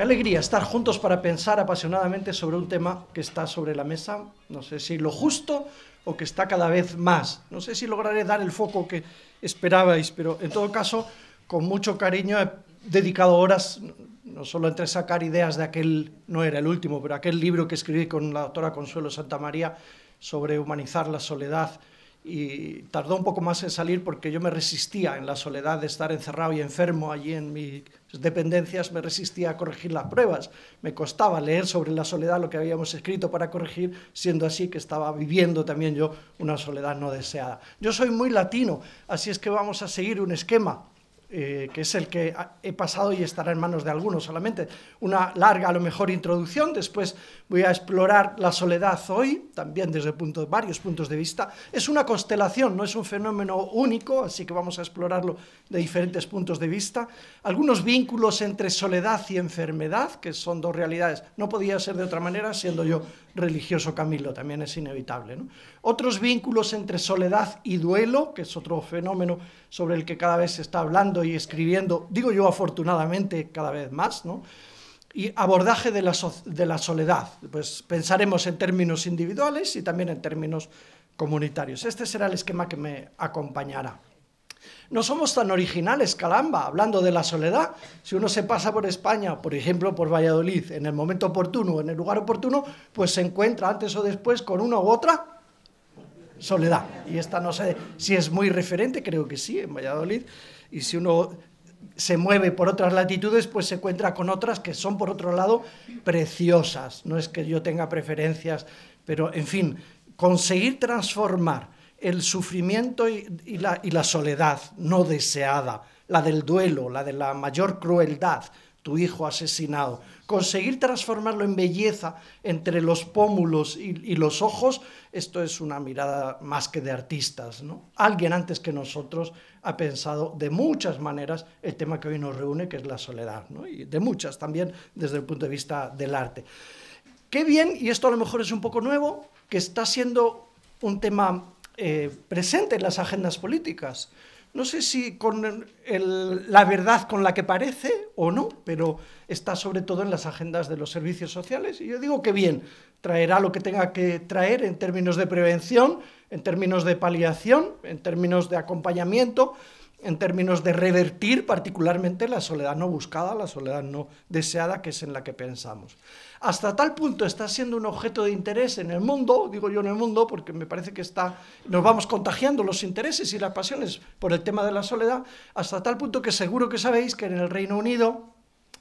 Qué alegría estar juntos para pensar apasionadamente sobre un tema que está sobre la mesa, no sé si lo justo o que está cada vez más. No sé si lograré dar el foco que esperabais, pero en todo caso, con mucho cariño he dedicado horas no solo entre sacar ideas de aquel, no era el último, pero aquel libro que escribí con la doctora Consuelo Santa María sobre humanizar la soledad y tardó un poco más en salir porque yo me resistía en la soledad de estar encerrado y enfermo allí en mis dependencias, me resistía a corregir las pruebas. Me costaba leer sobre la soledad lo que habíamos escrito para corregir, siendo así que estaba viviendo también yo una soledad no deseada. Yo soy muy latino, así es que vamos a seguir un esquema eh, que es el que he pasado y estará en manos de algunos solamente. Una larga, a lo mejor, introducción, después voy a explorar la soledad hoy, también desde punto, varios puntos de vista. Es una constelación, no es un fenómeno único, así que vamos a explorarlo de diferentes puntos de vista. Algunos vínculos entre soledad y enfermedad, que son dos realidades. No podía ser de otra manera, siendo yo religioso Camilo, también es inevitable. Otros vínculos entre soledad y duelo, que es otro fenómeno sobre el que cada vez se está hablando y escribiendo, digo yo afortunadamente cada vez más, ¿no? y abordaje de la, de la soledad. Pues pensaremos en términos individuales y también en términos comunitarios. Este será el esquema que me acompañará. No somos tan originales, calamba, hablando de la soledad. Si uno se pasa por España, por ejemplo, por Valladolid, en el momento oportuno, en el lugar oportuno, pues se encuentra antes o después con una u otra soledad. Y esta no sé si es muy referente, creo que sí, en Valladolid y si uno se mueve por otras latitudes, pues se encuentra con otras que son, por otro lado, preciosas. No es que yo tenga preferencias, pero, en fin, conseguir transformar el sufrimiento y, la soledad no deseada, la del duelo, la de la mayor crueldad, tu hijo asesinado, conseguir transformarlo en belleza entre los pómulos y, los ojos, esto es una mirada más que de artistas. Alguien antes que nosotros ha pensado de muchas maneras el tema que hoy nos reúne, que es la soledad, y de muchas también desde el punto de vista del arte. Qué bien, y esto a lo mejor es un poco nuevo, que está siendo un tema eh, presente en las agendas políticas no sé si con la verdad con la que parece o no, pero está sobre todo en las agendas de los servicios sociales. Y yo digo que bien, traerá lo que tenga que traer en términos de prevención, en términos de paliación, en términos de acompañamiento, en términos de revertir particularmente la soledad no buscada, la soledad no deseada, que es en la que pensamos. Hasta tal punto está siendo un objeto de interés en el mundo, digo yo en el mundo, porque me parece que está, nos vamos contagiando los intereses y las pasiones por el tema de la soledad, hasta tal punto que seguro que sabéis que en el Reino Unido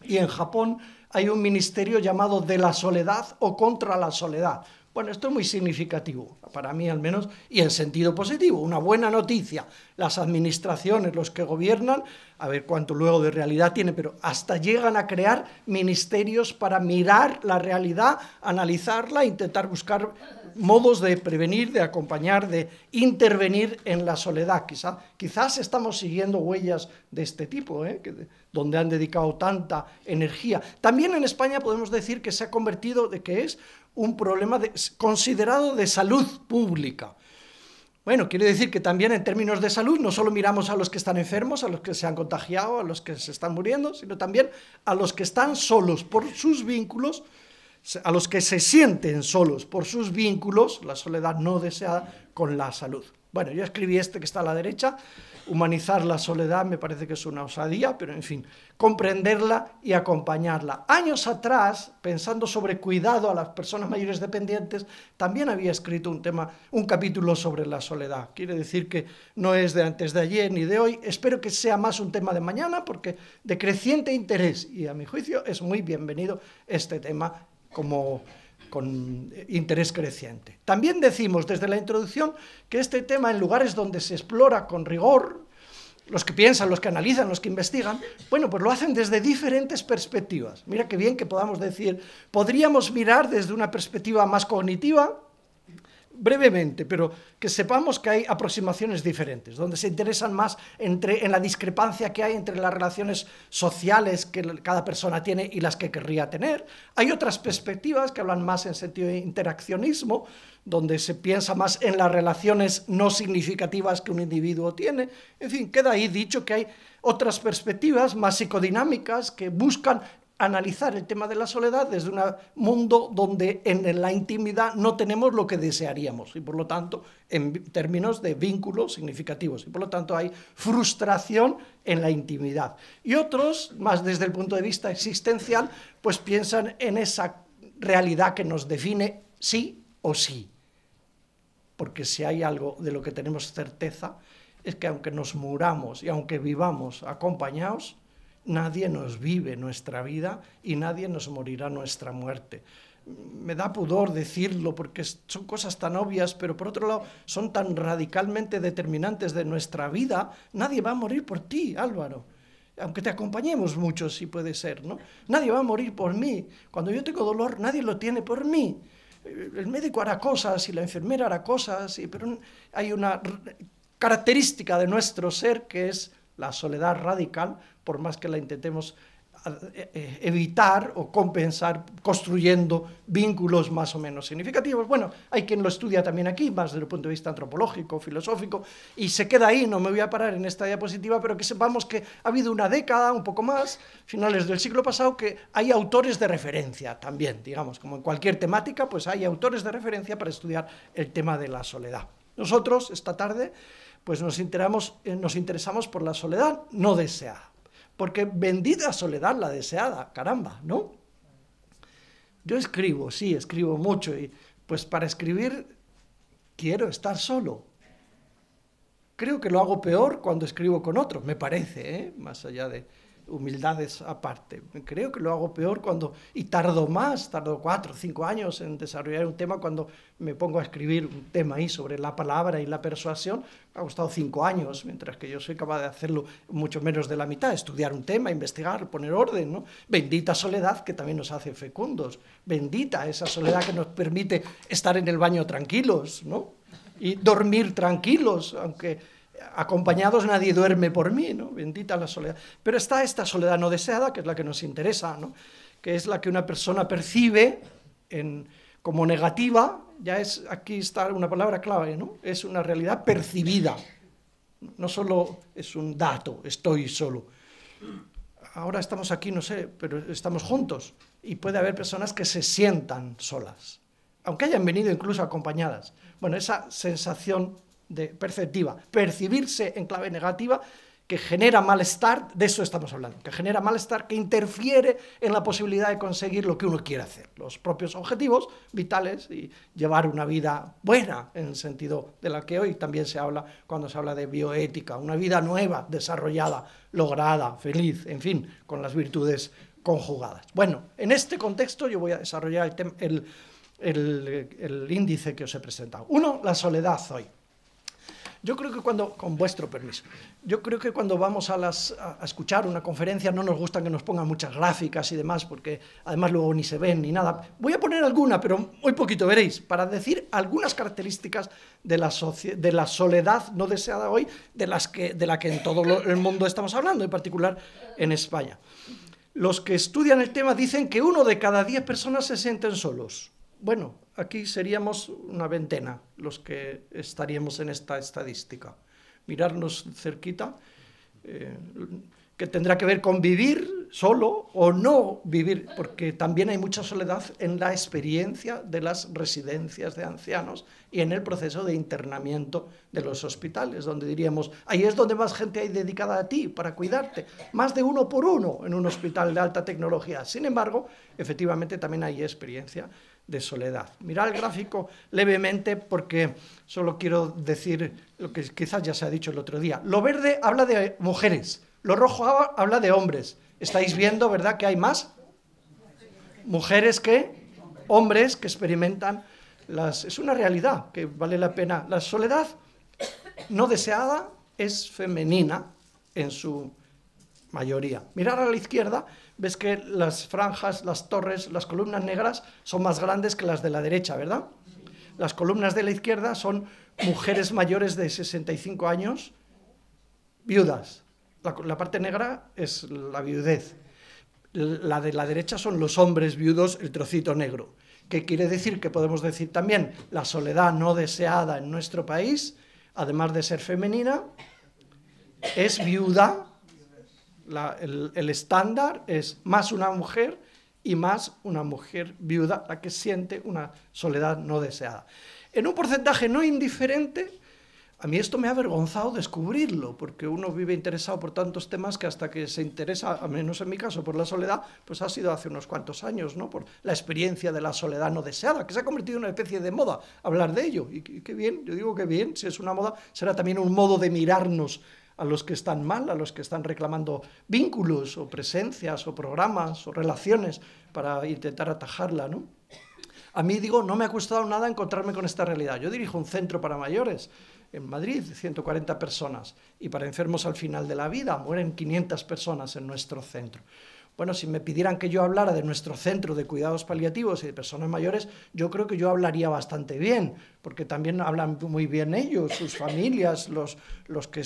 y en Japón hay un ministerio llamado de la soledad o contra la soledad. Bueno, esto es muy significativo, para mí al menos, y en sentido positivo, una buena noticia. Las administraciones, los que gobiernan, a ver cuánto luego de realidad tiene, pero hasta llegan a crear ministerios para mirar la realidad, analizarla, intentar buscar modos de prevenir, de acompañar, de intervenir en la soledad. Quizá, quizás estamos siguiendo huellas de este tipo, ¿eh? donde han dedicado tanta energía. También en España podemos decir que se ha convertido de que es un problema considerado de salud pública. Bueno, quiere decir que también en términos de salud no solo miramos a los que están enfermos, a los que se han contagiado, a los que se están muriendo, sino también a los que están solos por sus vínculos, a los que se sienten solos por sus vínculos, la soledad no deseada, con la salud. Bueno, yo escribí este que está a la derecha. Humanizar la soledad me parece que es una osadía, pero en fin, comprenderla y acompañarla. Años atrás, pensando sobre cuidado a las personas mayores dependientes, también había escrito un tema, un capítulo sobre la soledad. Quiere decir que no es de antes de ayer ni de hoy. Espero que sea más un tema de mañana porque de creciente interés y a mi juicio es muy bienvenido este tema como con eh, interés creciente. También decimos desde la introducción que este tema en lugares donde se explora con rigor, los que piensan, los que analizan, los que investigan, bueno, pues lo hacen desde diferentes perspectivas. Mira qué bien que podamos decir, podríamos mirar desde una perspectiva más cognitiva, brevemente, pero que sepamos que hay aproximaciones diferentes, donde se interesan más entre, en la discrepancia que hay entre las relaciones sociales que cada persona tiene y las que querría tener. Hay otras perspectivas que hablan más en sentido de interaccionismo, donde se piensa más en las relaciones no significativas que un individuo tiene. En fin, queda ahí dicho que hay otras perspectivas más psicodinámicas que buscan analizar el tema de la soledad desde un mundo donde en la intimidad no tenemos lo que desearíamos y por lo tanto en términos de vínculos significativos y por lo tanto hay frustración en la intimidad. Y otros, más desde el punto de vista existencial, pues piensan en esa realidad que nos define sí o sí. Porque si hay algo de lo que tenemos certeza es que aunque nos muramos y aunque vivamos acompañados, Nadie nos vive nuestra vida y nadie nos morirá nuestra muerte. Me da pudor decirlo porque son cosas tan obvias, pero por otro lado son tan radicalmente determinantes de nuestra vida. Nadie va a morir por ti, Álvaro aunque te acompañemos mucho, si puede ser, ¿no? Nadie va a morir por mí. Cuando yo tengo dolor, nadie lo tiene por mí. El médico hará cosas y la enfermera hará cosas, pero hay una característica de nuestro ser que es la soledad radical, por más que la intentemos eh, eh, evitar o compensar construyendo vínculos más o menos significativos. Bueno, hay quien lo estudia también aquí, más desde el punto de vista antropológico, filosófico, y se queda ahí, no me voy a parar en esta diapositiva, pero que sepamos que ha habido una década, un poco más, finales del siglo pasado, que hay autores de referencia también, digamos, como en cualquier temática, pues hay autores de referencia para estudiar el tema de la soledad. Nosotros, esta tarde, pues nos, eh, nos interesamos por la soledad no deseada, porque bendita soledad la deseada, caramba, ¿no? Yo escribo, sí, escribo mucho, y pues para escribir quiero estar solo. Creo que lo hago peor cuando escribo con otros, me parece, ¿eh? más allá de, humildades aparte. Creo que lo hago peor cuando, y tardo más, tardo cuatro o cinco años en desarrollar un tema, cuando me pongo a escribir un tema ahí sobre la palabra y la persuasión, me ha costado cinco años, mientras que yo soy capaz de hacerlo mucho menos de la mitad, estudiar un tema, investigar, poner orden, ¿no? Bendita soledad que también nos hace fecundos, bendita esa soledad que nos permite estar en el baño tranquilos, ¿no? Y dormir tranquilos, aunque acompañados nadie duerme por mí, ¿no? Bendita la soledad. Pero está esta soledad no deseada, que es la que nos interesa, Que es la que una persona percibe en, como negativa, ya es, aquí está una palabra clave, ¿no? Es una realidad percibida. No solo es un dato, estoy solo. Ahora estamos aquí, no sé, pero estamos juntos. Y puede haber personas que se sientan solas, aunque hayan venido incluso acompañadas. Bueno, esa sensación de perceptiva, percibirse en clave negativa, que genera malestar, de eso estamos hablando, que genera malestar, que interfiere en la posibilidad de conseguir lo que uno quiere hacer, los propios objetivos vitales y llevar una vida buena, en el sentido de la que hoy también se habla cuando se habla de bioética, una vida nueva, desarrollada, lograda, feliz, en fin, con las virtudes conjugadas. Bueno, en este contexto yo voy a desarrollar el, índice que os he presentado. Uno, la soledad hoy. Yo creo que cuando, con vuestro permiso, yo creo que cuando vamos a, escuchar una conferencia no nos gusta que nos pongan muchas gráficas y demás, porque además luego ni se ven ni nada. Voy a poner alguna, pero muy poquito veréis, para decir algunas características de la, de la soledad no deseada hoy, de, las que, de la que en todo el mundo estamos hablando, en particular en España. Los que estudian el tema dicen que uno de cada diez personas se sienten solos. Bueno, aquí seríamos una ventena los que estaríamos en esta estadística. Mirarnos cerquita, eh, que tendrá que ver con vivir solo o no vivir, porque también hay mucha soledad en la experiencia de las residencias de ancianos y en el proceso de internamiento de los hospitales, donde diríamos, ahí es donde más gente hay dedicada a ti para cuidarte, más de uno por uno en un hospital de alta tecnología. Sin embargo, efectivamente también hay experiencia de soledad. Mirad el gráfico levemente porque solo quiero decir lo que quizás ya se ha dicho el otro día. Lo verde habla de mujeres, lo rojo habla de hombres. Estáis viendo, ¿verdad?, que hay más mujeres que hombres que experimentan las... Es una realidad que vale la pena. La soledad no deseada es femenina en su mayoría. Mirar a la izquierda ves que las franjas, las torres, las columnas negras son más grandes que las de la derecha, ¿verdad? Las columnas de la izquierda son mujeres mayores de 65 años, viudas. La, parte negra es la viudez. La de la derecha son los hombres viudos, el trocito negro. ¿Qué quiere decir? Que podemos decir también la soledad no deseada en nuestro país, además de ser femenina, es viuda el, estándar es más una mujer y más una mujer viuda, la que siente una soledad no deseada. En un porcentaje no indiferente, a mí esto me ha avergonzado descubrirlo, porque uno vive interesado por tantos temas que hasta que se interesa, a menos en mi caso, por la soledad, pues ha sido hace unos cuantos años, ¿no? Por la experiencia de la soledad no deseada, que se ha convertido en una especie de moda hablar de ello. Y qué bien, yo digo que bien, si es una moda, será también un modo de mirarnos a los que están mal, a los que están reclamando vínculos o presencias o programas o relaciones para intentar atajarla, ¿no? A mí digo, no me ha costado nada encontrarme con esta realidad. Yo dirijo un centro para mayores en Madrid, 140 personas, y para enfermos al final de la vida mueren 500 personas en nuestro centro. Bueno, si me pidieran que yo hablara de nuestro centro de cuidados paliativos y de personas mayores, yo creo que yo hablaría bastante bien, porque también hablan muy bien ellos, sus familias, los, los que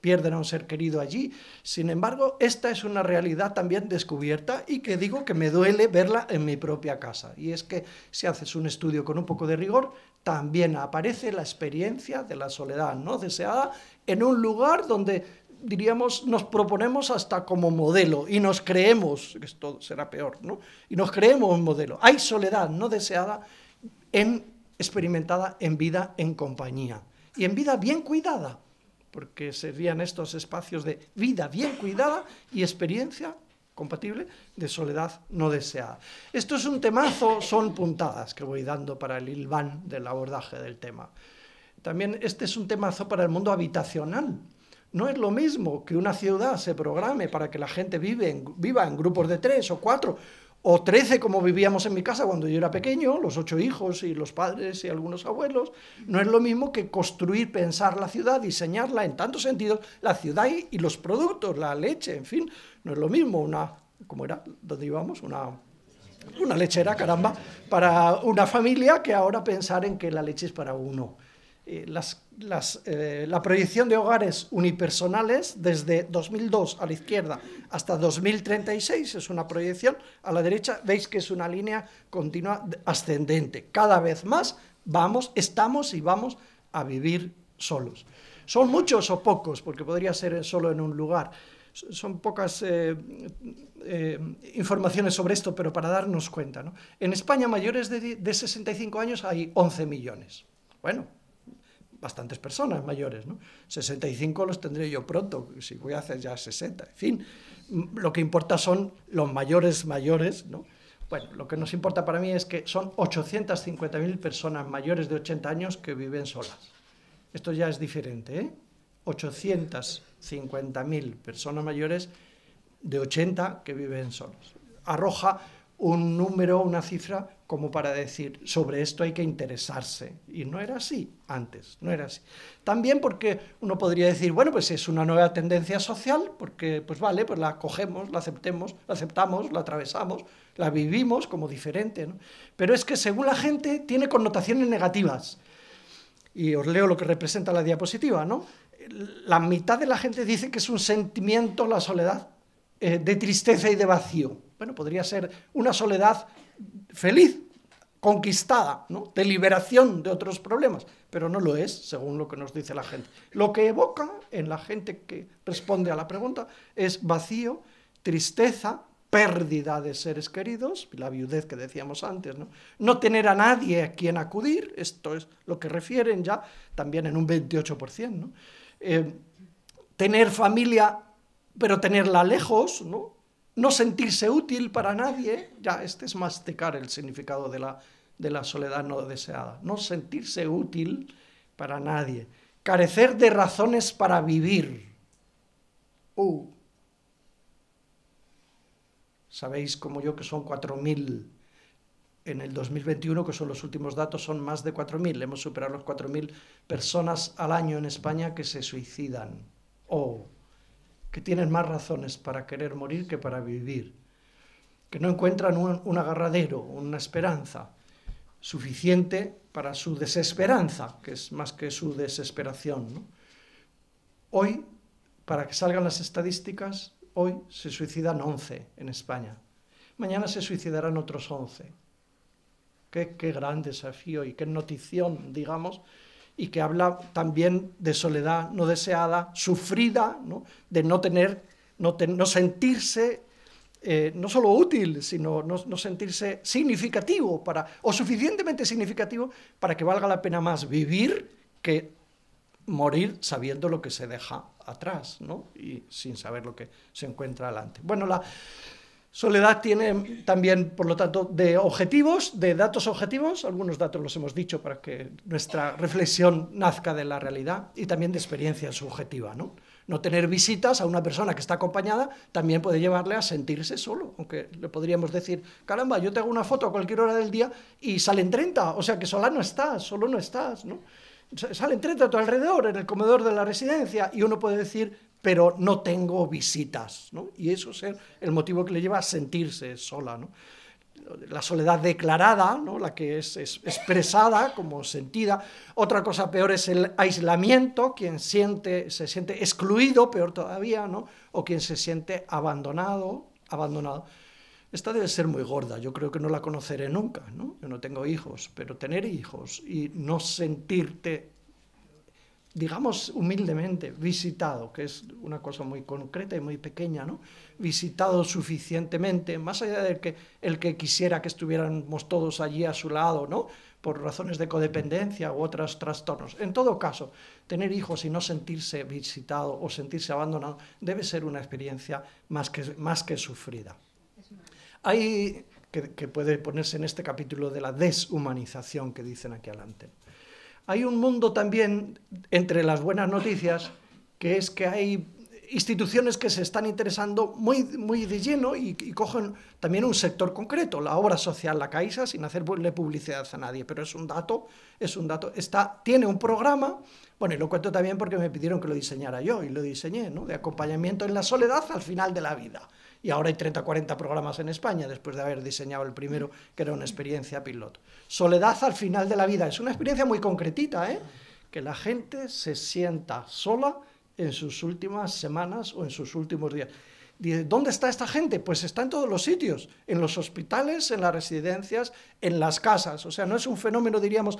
pierden a un ser querido allí. Sin embargo, esta es una realidad también descubierta y que digo que me duele verla en mi propia casa. Y es que si haces un estudio con un poco de rigor, también aparece la experiencia de la soledad no deseada en un lugar donde diríamos, nos proponemos hasta como modelo y nos creemos, esto será peor, ¿no? Y nos creemos un modelo. Hay soledad no deseada experimentada en vida en compañía y en vida bien cuidada, porque serían estos espacios de vida bien cuidada y experiencia compatible de soledad no deseada. Esto es un temazo, son puntadas que voy dando para el hilván del abordaje del tema. También este es un temazo para el mundo habitacional, no es lo mismo que una ciudad se programe para que la gente vive viva en grupos de tres o cuatro o trece como vivíamos en mi casa cuando yo era pequeño, los ocho hijos y los padres y algunos abuelos, no es lo mismo que construir, pensar la ciudad, diseñarla en tantos sentidos, la ciudad y, los productos, la leche, en fin, no es lo mismo una, como era? donde íbamos? Una, una lechera, caramba, para una familia que ahora pensar en que la leche es para uno. Eh, las eh, la proyección de hogares unipersonales desde 2002 a la izquierda hasta 2036 es una proyección a la derecha. Veis que es una línea continua ascendente. Cada vez más vamos, estamos y vamos a vivir solos. Son muchos o pocos, porque podría ser solo en un lugar. Son pocas eh, eh, informaciones sobre esto, pero para darnos cuenta. En España, mayores de, de 65 años hay 11 millones. Bueno, bastantes personas mayores. ¿no? 65 los tendré yo pronto, si voy a hacer ya 60. En fin, mm, lo que importa son los mayores mayores. ¿no? Bueno, lo que nos importa para mí es que son 850.000 personas mayores de 80 años que viven solas. Esto ya es diferente. ¿eh? 850.000 personas mayores de 80 que viven solas. Arroja un número, una cifra como para decir, sobre esto hay que interesarse. Y no era así antes, no era así. También porque uno podría decir, bueno, pues es una nueva tendencia social, porque pues vale, pues la cogemos, la aceptemos, la aceptamos, la atravesamos, la vivimos como diferente. Pero es que según la gente tiene connotaciones negativas. Y os leo lo que representa la diapositiva, ¿no? La mitad de la gente dice que es un sentimiento la soledad eh, de tristeza y de vacío. Bueno, podría ser una soledad feliz, conquistada, ¿no? de liberación de otros problemas, pero no lo es, según lo que nos dice la gente. Lo que evoca en la gente que responde a la pregunta es vacío, tristeza, pérdida de seres queridos, la viudez que decíamos antes, ¿no? no tener a nadie a quien acudir, esto es lo que refieren ya también en un 28%, ¿no? Eh, tener familia, pero tenerla lejos, ¿no? no sentirse útil para nadie, ya este es masticar el significado de la, soledad no deseada, no sentirse útil para nadie, carecer de razones para vivir. Uh. Sabéis como yo que son 4.000 en el 2021, que son los últimos datos, son más de 4.000. Hemos superado los 4.000 personas al año en España que se suicidan. Oh que tienen más razones para querer morir que para vivir, que no encuentran un, agarradero, una esperanza suficiente para su desesperanza, que es más que su desesperación. Hoy, para que salgan las estadísticas, hoy se suicidan 11 en España. Mañana se suicidarán otros 11. Qué, qué gran desafío y qué notición, digamos, y que habla también de soledad no deseada, sufrida, de no tener, no, no sentirse eh, no solo útil, sino no, sentirse significativo para, o suficientemente significativo para que valga la pena más vivir que morir sabiendo lo que se deja atrás y sin saber lo que se encuentra adelante. Bueno, la, Soledad tiene también, por lo tanto, de objetivos, de datos objetivos, algunos datos los hemos dicho para que nuestra reflexión nazca de la realidad, y también de experiencia subjetiva. ¿no? no tener visitas a una persona que está acompañada también puede llevarle a sentirse solo, aunque le podríamos decir, caramba, yo te hago una foto a cualquier hora del día y salen 30, o sea que sola no estás, solo no estás, ¿no? Salen 30 a tu alrededor en el comedor de la residencia y uno puede decir, pero no tengo visitas. ¿no? Y eso es el motivo que le lleva a sentirse sola. ¿no? La soledad declarada, ¿no? la que es, expresada como sentida. Otra cosa peor es el aislamiento, quien siente, se siente excluido, peor todavía, ¿no? o quien se siente abandonado, abandonado. Esta debe ser muy gorda, yo creo que no la conoceré nunca, ¿no? Yo no tengo hijos, pero tener hijos y no sentirte digamos humildemente, visitado, que es una cosa muy concreta y muy pequeña, ¿no? visitado suficientemente, más allá de que el que quisiera que estuviéramos todos allí a su lado, ¿no? por razones de codependencia u otros trastornos. En todo caso, tener hijos y no sentirse visitado o sentirse abandonado debe ser una experiencia más que, más que sufrida. Hay que, que puede ponerse en este capítulo de la deshumanización que dicen aquí adelante. Hay un mundo también entre las buenas noticias, que es que hay instituciones que se están interesando muy, muy de lleno y, cogen también un sector concreto, la obra social, la Caixa, sin hacerle publicidad a nadie, pero es un dato, es un dato, está, tiene un programa, bueno, y lo cuento también porque me pidieron que lo diseñara yo, y lo diseñé, ¿no? de acompañamiento en la soledad al final de la vida, y ahora hay 30 40 programas en España, después de haber diseñado el primero, que era una experiencia piloto. Soledad al final de la vida, es una experiencia muy concretita, ¿eh? que la gente se sienta sola en sus últimas semanas o en sus últimos días. ¿dónde está esta gente? Pues está en todos los sitios, en los hospitales, en las residencias, en las casas. O sea, no es un fenómeno, diríamos,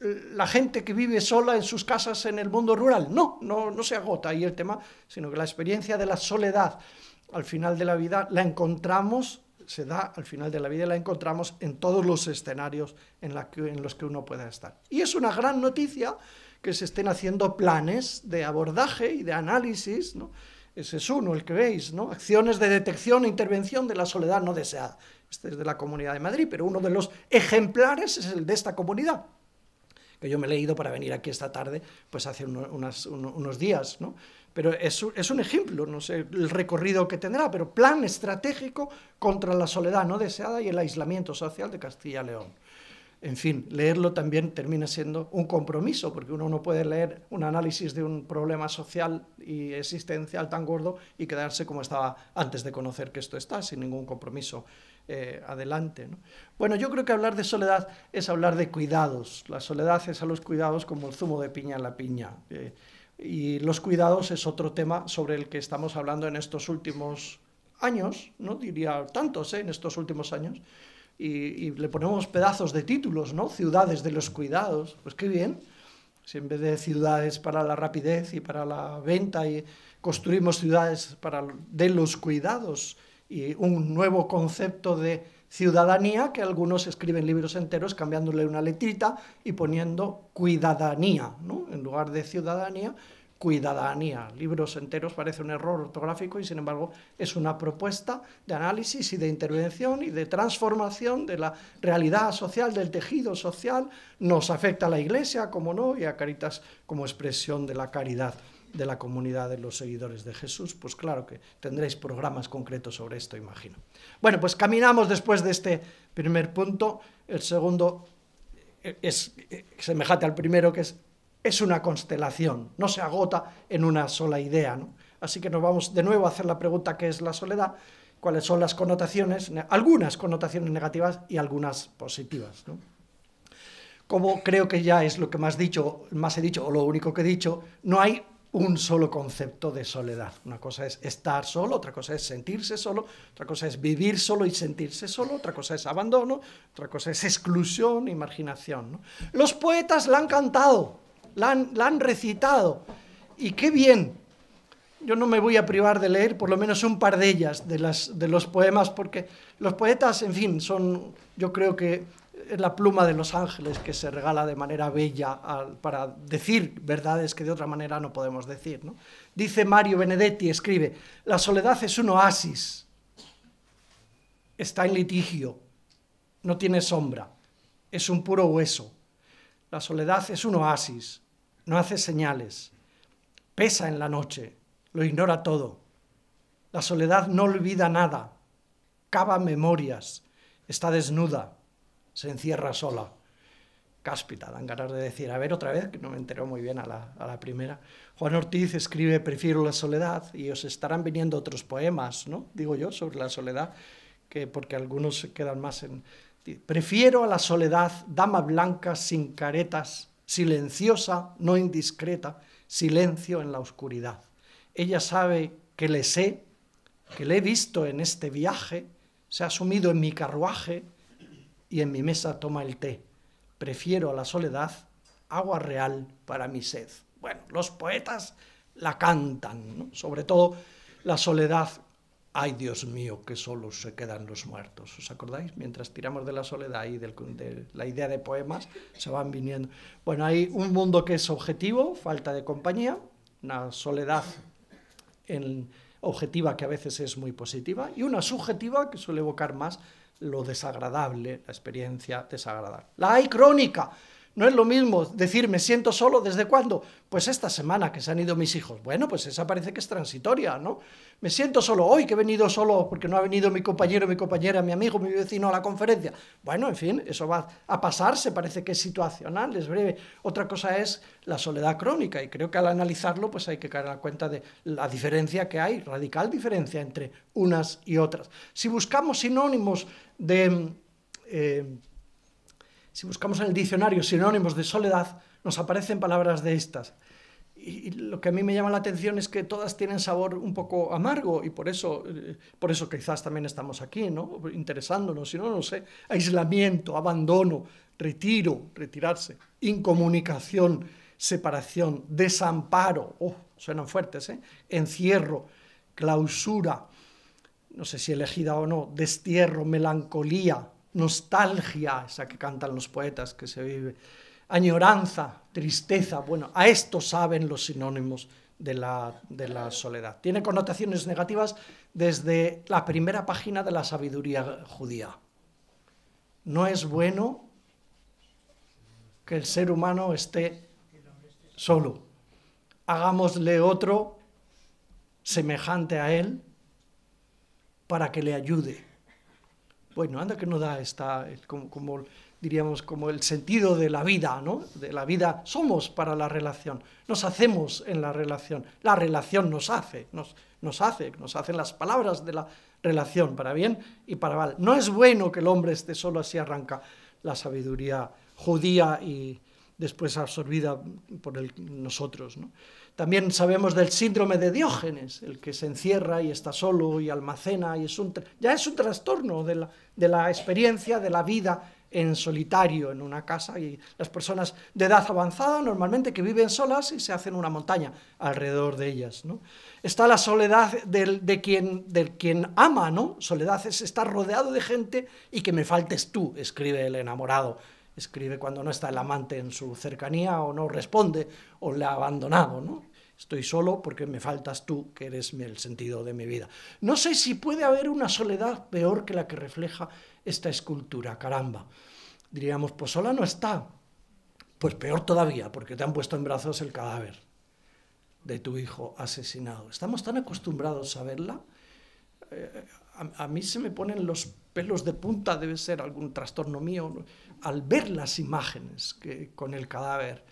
la gente que vive sola en sus casas en el mundo rural. No, no, no se agota ahí el tema, sino que la experiencia de la soledad al final de la vida la encontramos, se da al final de la vida la encontramos en todos los escenarios en, la en los que uno pueda estar. Y es una gran noticia que se estén haciendo planes de abordaje y de análisis, ¿no? Ese es uno, el que veis, ¿no? Acciones de detección e intervención de la soledad no deseada. Este es de la Comunidad de Madrid, pero uno de los ejemplares es el de esta comunidad yo me he leído para venir aquí esta tarde, pues hace unos días, ¿no? Pero es, es, un ejemplo, no sé el recorrido que tendrá, pero plan estratégico contra la soledad no deseada y el aislamiento social de Castilla y León. En fin, leerlo también termina siendo un compromiso, porque uno no puede leer un análisis de un problema social y existencial tan gordo y quedarse como estaba antes de conocer que esto está, sin ningún compromiso eh, adelante. Bueno, yo creo que hablar de soledad es hablar de cuidados. La soledad es a los cuidados como el zumo de piña en la piña. Eh, y los cuidados es otro tema sobre el que estamos hablando en estos últimos años, no diría tantos ¿eh? en estos últimos años. Y, le ponemos pedazos de títulos, ¿no? Ciudades de los cuidados. Pues qué bien. Si en vez de ciudades para la rapidez y para la venta, y construimos ciudades para, de los cuidados, y un nuevo concepto de ciudadanía que algunos escriben libros enteros cambiándole una letrita y poniendo cuidadanía, ¿no? en lugar de ciudadanía, cuidadanía. Libros enteros parece un error ortográfico y sin embargo es una propuesta de análisis y de intervención y de transformación de la realidad social, del tejido social. Nos afecta a la Iglesia, como no, y a Caritas como expresión de la caridad de la comunidad de los seguidores de Jesús, pues claro que tendréis programas concretos sobre esto, imagino. Bueno, pues caminamos después de este primer punto. El segundo es, eh, semejante al primero, que es, es una constelación, no se agota en una sola idea. Así que nos vamos de nuevo a hacer la pregunta qué es la soledad, cuáles son las connotaciones, algunas connotaciones negativas y algunas positivas. Como creo que ya es lo que más, dicho, más he dicho, o lo único que he dicho, no hay un solo concepto de soledad. Una cosa es estar solo, otra cosa es sentirse solo, otra cosa es vivir solo y sentirse solo, otra cosa es abandono, otra cosa es exclusión y marginación. Los poetas la han cantado, la han, recitado, y qué bien. Yo no me voy a privar de leer por lo menos un par de ellas, de, las, de los poemas, porque los poetas, en fin, son, yo creo que es la pluma de los ángeles que se regala de manera bella para decir verdades que de otra manera no podemos decir. ¿no? Dice Mario Benedetti, escribe, la soledad es un oasis, está en litigio, no tiene sombra, es un puro hueso. La soledad es un oasis, no hace señales, pesa en la noche, lo ignora todo. La soledad no olvida nada, cava memorias, está desnuda, se encierra sola. Cáspita, dan ganas de decir, a ver otra vez, que no me enteró muy bien a la, primera. Juan Ortiz escribe Prefiero la soledad y os estarán viniendo otros poemas, ¿no? Digo yo, sobre la soledad, que porque algunos se quedan más en... Prefiero a la soledad, dama blanca sin caretas, silenciosa, no indiscreta, silencio en la oscuridad. Ella sabe que le sé, que le he visto en este viaje, se ha sumido en mi carruaje, y en mi mesa toma el té. Prefiero a la soledad agua real para mi sed. Bueno, los poetas la cantan, sobre todo la soledad. Ay, Dios mío, que solo se quedan los muertos. ¿Os acordáis? Mientras tiramos de la soledad y del, de la idea de poemas, se van viniendo. Bueno, hay un mundo que es objetivo, falta de compañía, una soledad en, objetiva que a veces es muy positiva y una subjetiva que suele evocar más lo desagradable, la experiencia desagradable. La hay crónica, no es lo mismo decir me siento solo desde cuándo. Pues esta semana que se han ido mis hijos. Bueno, pues esa parece que es transitoria, ¿no? Me siento solo hoy que he venido solo porque no ha venido mi compañero, mi compañera, mi amigo, mi vecino a la conferencia. Bueno, en fin, eso va a pasar, se parece que es situacional, es breve. Otra cosa es la soledad crónica y creo que al analizarlo pues hay que caer a la cuenta de la diferencia que hay, radical diferencia entre unas y otras. Si buscamos sinónimos de... Eh, si buscamos en el diccionario sinónimos de soledad, nos aparecen palabras de estas. Y, lo que a mí me llama la atención es que todas tienen sabor un poco amargo y por eso, eh, por eso quizás también estamos aquí, Interesándonos, si no, no sé, aislamiento, abandono, retiro, retirarse, incomunicación, separación, desamparo, oh, suenan fuertes, ¿eh? encierro, clausura, no sé si elegida o no, destierro, melancolía, nostalgia, esa que cantan los poetas, que se vive, añoranza, tristeza, bueno, a esto saben los sinónimos de la, soledad. Tiene connotaciones negativas desde la primera página de la sabiduría judía. No es bueno que el ser humano esté solo. Hagámosle otro semejante a él para que le ayude bueno, anda que no da esta, como, diríamos, como el sentido de la vida, ¿no? De la vida somos para la relación, nos hacemos en la relación, la relación nos hace, nos, hace, nos hacen las palabras de la relación, para bien y para mal. No es bueno que el hombre esté solo, así arranca la sabiduría judía y después absorbida por nosotros, ¿no? También sabemos del síndrome de Diógenes, el que se encierra y está solo y almacena, y es un ya es un trastorno de la, experiencia, de la vida en solitario en una casa. Y las personas de edad avanzada normalmente que viven solas y se hacen una montaña alrededor de ellas. ¿no? Está la soledad del, de, quien, del quien ama, ¿no? Soledad es estar rodeado de gente y que me faltes tú, escribe el enamorado escribe cuando no está el amante en su cercanía o no responde o le ha abandonado, ¿no? Estoy solo porque me faltas tú, que eres el sentido de mi vida. No sé si puede haber una soledad peor que la que refleja esta escultura, caramba. Diríamos, pues sola no está. Pues peor todavía, porque te han puesto en brazos el cadáver de tu hijo asesinado. Estamos tan acostumbrados a verla. Eh, a, mí se me ponen los pelos de punta, debe ser algún trastorno mío, al ver las imágenes que, con el cadáver.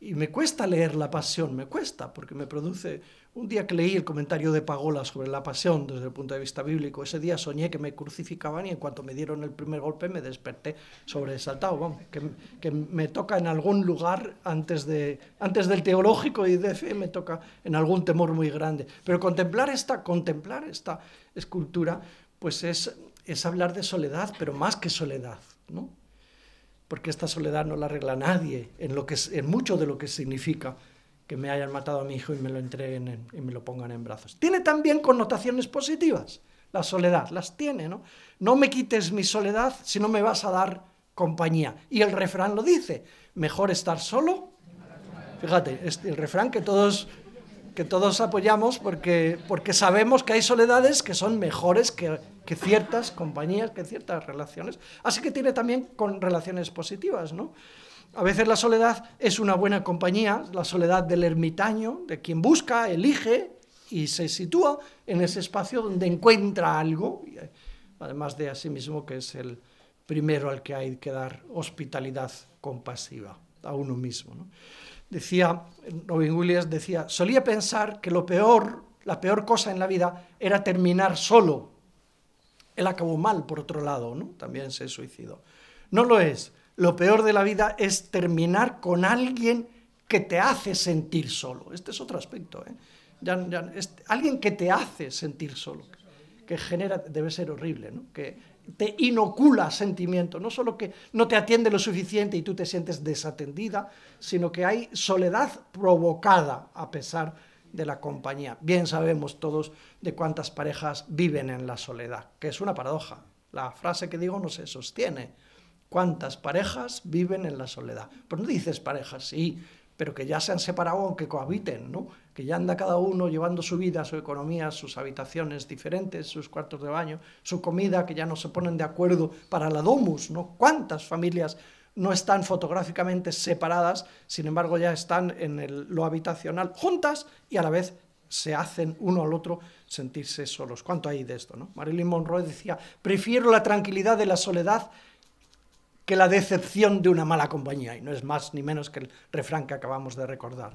Y me cuesta leer la pasión, me cuesta, porque me produce un día que leí el comentario de Pagola sobre la pasión desde el punto de vista bíblico, ese día soñé que me crucificaban y en cuanto me dieron el primer golpe me desperté sobresaltado. que, que, me toca en algún lugar antes, de, antes del teológico y de fe, me toca en algún temor muy grande. Pero contemplar esta, contemplar esta escultura, pues es, es hablar de soledad, pero más que soledad, ¿no? Porque esta soledad no la arregla nadie en, lo que, en mucho de lo que significa que me hayan matado a mi hijo y me lo entreguen y me lo pongan en brazos. Tiene también connotaciones positivas la soledad, las tiene, ¿no? No me quites mi soledad si no me vas a dar compañía. Y el refrán lo dice, mejor estar solo. Fíjate, es el refrán que todos que todos apoyamos porque, porque sabemos que hay soledades que son mejores que, que, ciertas compañías, que ciertas relaciones. Así que tiene también con relaciones positivas, ¿no? A veces la soledad es una buena compañía, la soledad del ermitaño, de quien busca, elige y se sitúa en ese espacio donde encuentra algo, eh, además de a sí mismo que es el primero al que hay que dar hospitalidad compasiva a uno mismo. Decía, Robin Williams decía, solía pensar que lo peor, la peor cosa en la vida era terminar solo. Él acabó mal, por otro lado, también se suicidó. No lo es lo peor de la vida es terminar con alguien que te hace sentir solo. Este es otro aspecto. ¿eh? Este, alguien que te hace sentir solo, que genera, debe ser horrible, ¿no? que te inocula sentimiento, no solo que no te atiende lo suficiente y tú te sientes desatendida, sino que hay soledad provocada a pesar de la compañía. Bien sabemos todos de cuántas parejas viven en la soledad, que es una paradoja. La frase que digo no se sostiene ¿Cuántas parejas viven en la soledad? Pues no dices parejas, sí, pero que ya se han separado aunque cohabiten, ¿no? Que ya anda cada uno llevando su vida, su economía, sus habitaciones diferentes, sus cuartos de baño, su comida, que ya no se ponen de acuerdo para la domus, ¿no? ¿Cuántas familias no están fotográficamente separadas, sin embargo ya están en lo habitacional juntas y a la vez se hacen uno al otro sentirse solos. ¿Cuánto hay de esto? No? Marilyn Monroe decía, prefiero la tranquilidad de la soledad que la decepción de una mala compañía, y no es más ni menos que el refrán que acabamos de recordar.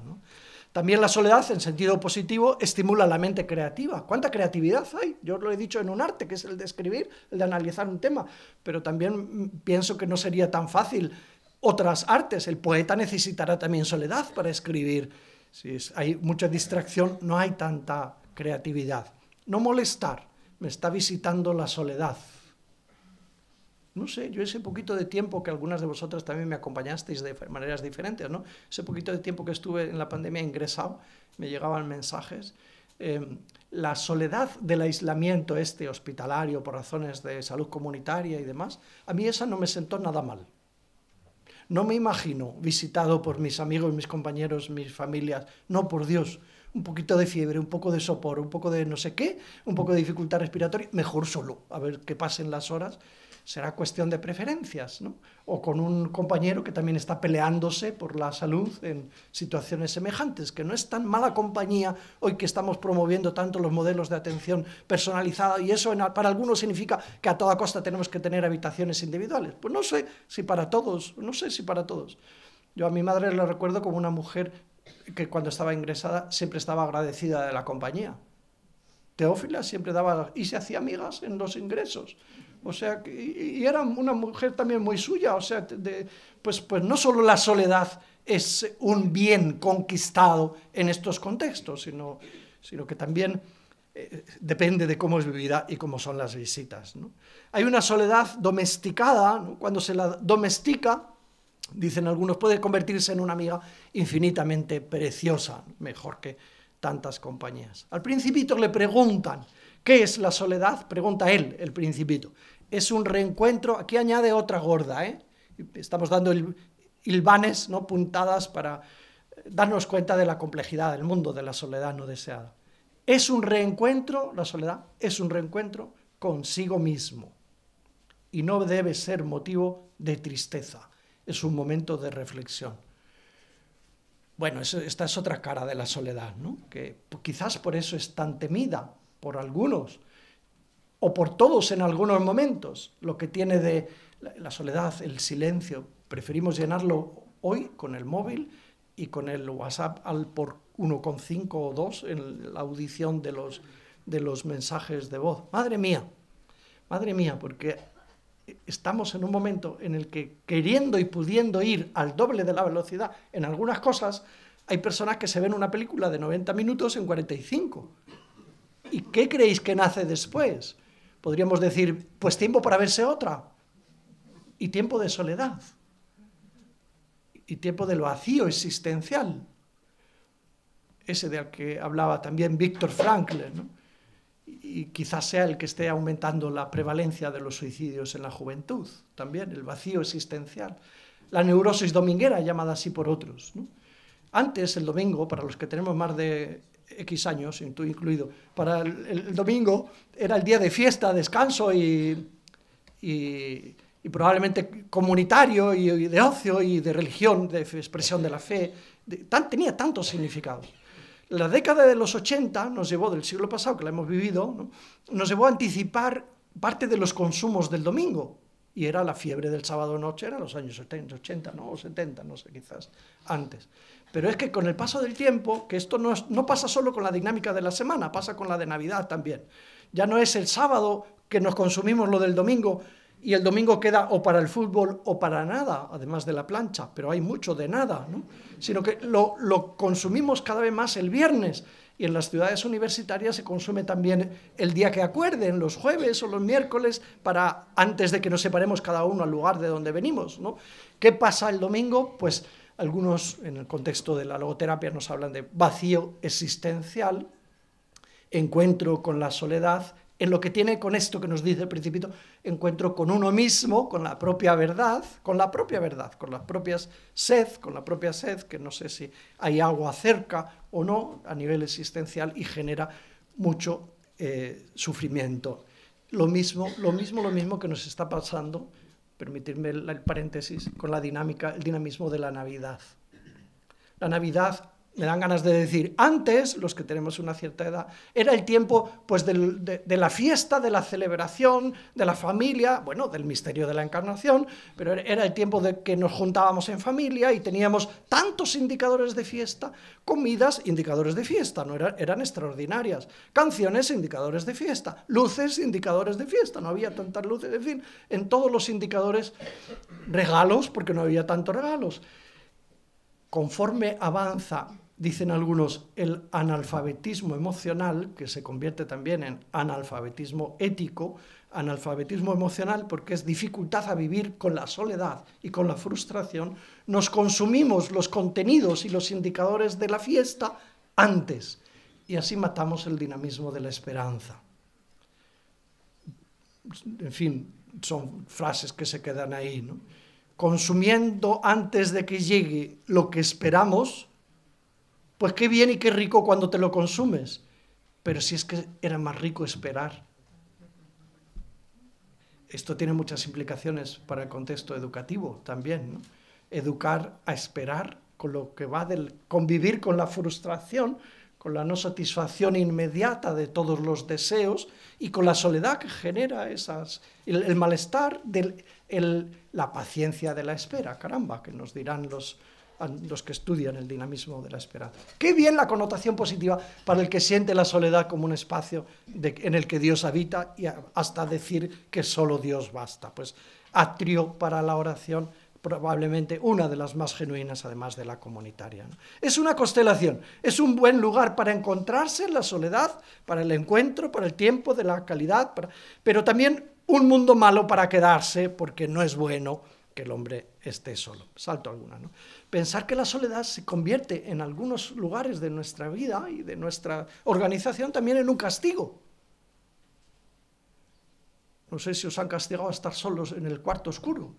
También la soledad, en sentido positivo, estimula la mente creativa. ¿Cuánta creatividad hay? Yo lo he dicho en un arte, que es el de escribir, el de analizar un tema, pero también pienso que no sería tan fácil otras artes. El poeta necesitará también soledad para escribir. Si hay mucha distracción, no hay tanta creatividad. No molestar, me está visitando la soledad no sé, yo ese poquito de tiempo que algunas de vosotras también me acompañasteis de maneras diferentes, ¿no? Ese poquito de tiempo que estuve en la pandemia ingresado, me llegaban mensajes. Eh, la soledad del aislamiento este hospitalario por razones de salud comunitaria y demás, a mí esa no me sentó nada mal. No me imagino visitado por mis amigos, mis compañeros, mis familias, no por Dios, un poquito de fiebre, un poco de sopor, un poco de no sé qué, un poco de dificultad respiratoria, mejor solo, a ver qué pasen las horas será cuestión de preferencias, ¿no? O con un compañero que también está peleándose por la salud en situaciones semejantes, que no es tan mala compañía hoy que estamos promoviendo tanto los modelos de atención personalizada y eso para algunos significa que a toda costa tenemos que tener habitaciones individuales. Pues no sé si para todos, no sé si para todos. Yo a mi madre la recuerdo como una mujer que cuando estaba ingresada siempre estaba agradecida de la compañía. Teófila siempre daba y se hacía amigas en los ingresos. O sea, y, era una mujer también muy suya, o sea, pues, pues no solo la soledad es un bien conquistado en estos contextos, sino, sino que también eh, depende de cómo es vivida y cómo son las visitas. Hay una soledad domesticada, cuando se la domestica, dicen algunos, puede convertirse en una amiga infinitamente preciosa, mejor que tantas compañías. Al principito le preguntan, ¿qué es la soledad? Pregunta él, el principito es un reencuentro. Aquí añade otra gorda, ¿eh? Estamos dando ilbanes, ¿no? Puntadas para eh, darnos cuenta de la complejidad del mundo, de la soledad no deseada. Es un reencuentro, la soledad es un reencuentro consigo mismo y no debe ser motivo de tristeza, es un momento de reflexión. Bueno, esta es otra cara de la soledad, ¿no? que pues, quizás por eso es tan temida por algunos, o por todos en algunos momentos, lo que tiene de la soledad, el silencio. Preferimos llenarlo hoy con el móvil y con el WhatsApp al por 1,5 o 2 en la audición de los, de los mensajes de voz. Madre mía, madre mía, porque estamos en un momento en el que queriendo y pudiendo ir al doble de la velocidad en algunas cosas, hay personas que se ven una película de 90 minutos en 45. ¿Y qué creéis que nace después? podríamos decir, pues tiempo para verse otra. Y tiempo de soledad. Y tiempo del vacío existencial. Ese del que hablaba también Víctor Franklin, Y quizás sea el que esté aumentando la prevalencia de los suicidios en la juventud. También el vacío existencial. La neurosis dominguera, llamada así por otros. Antes, el domingo, para los que tenemos más de X años, tú incluido, para el, domingo era el día de fiesta, descanso y, probablemente comunitario y, de ocio y de religión, de expresión de la fe, tan, tenía tanto significado. La década de los 80 nos llevó, del siglo pasado que la hemos vivido, nos llevó a anticipar parte de los consumos del domingo y era la fiebre del sábado noche, era los años 80, ¿no? 70, no sé, quizás antes. Pero es que con el paso del tiempo, que esto no, pasa solo con la dinámica de la semana, pasa con la de Navidad también. Ya no es el sábado que nos consumimos lo del domingo y el domingo queda o para el fútbol o para nada, además de la plancha, pero hay mucho de nada, sino que lo, lo consumimos cada vez más el viernes y en las ciudades universitarias se consume también el día que acuerden, los jueves o los miércoles, para antes de que nos separemos cada uno al lugar de donde venimos. ¿Qué pasa el domingo? Pues algunos, en el contexto de la logoterapia, nos hablan de vacío existencial, encuentro con la soledad en lo que tiene con esto que nos dice el principito, encuentro con uno mismo, con la propia verdad, con la propia verdad, con las propias sed, con la propia sed, que no sé si hay agua cerca o no a nivel existencial y genera mucho eh, sufrimiento. Lo mismo, lo mismo, lo mismo que nos está pasando, permitirme el, el paréntesis, con la dinámica, el dinamismo de la Navidad. La Navidad me dan ganas de decir, antes, los que tenemos una cierta edad, era el tiempo pues, de, la fiesta, de la celebración, de la familia, bueno, del misterio de la encarnación, pero era el tiempo de que nos juntábamos en familia y teníamos tantos indicadores de fiesta, comidas, indicadores de fiesta, no eran extraordinarias, canciones, indicadores de fiesta, luces, indicadores de fiesta, no había tantas luces, en fin, en todos los indicadores, regalos, porque no había tantos regalos. Conforme avanza dicen algunos, el analfabetismo emocional, que se convierte también en analfabetismo ético, analfabetismo emocional porque es dificultad a vivir con la soledad y con la frustración, nos consumimos los contenidos y los indicadores de la fiesta antes y así matamos el dinamismo de la esperanza. En fin, son frases que se quedan ahí, Consumiendo antes de que llegue lo que esperamos, pues qué bien y qué rico cuando te lo consumes. Pero si es que era más rico esperar. Esto tiene muchas implicaciones para el contexto educativo también. Educar a esperar, con lo que va del convivir con la frustración, con la no satisfacción inmediata de todos los deseos y con la soledad que genera esas, el, malestar, de la paciencia de la espera, caramba, que nos dirán los, los que estudian el dinamismo de la esperanza. Qué bien la connotación positiva para el que siente la soledad como un espacio en el que Dios habita y hasta decir que solo Dios basta. Pues atrio para la oración probablemente una de las más genuinas, además de la comunitaria. Es una constelación, es un buen lugar para encontrarse en la soledad, para el encuentro, para el tiempo, de la calidad, pero también un mundo malo para quedarse, porque no es bueno que el hombre esté solo. Salto alguna, ¿no? pensar que la soledad se convierte en algunos lugares de nuestra vida y de nuestra organización también en un castigo. No sé si os han castigado a estar solos en el cuarto oscuro,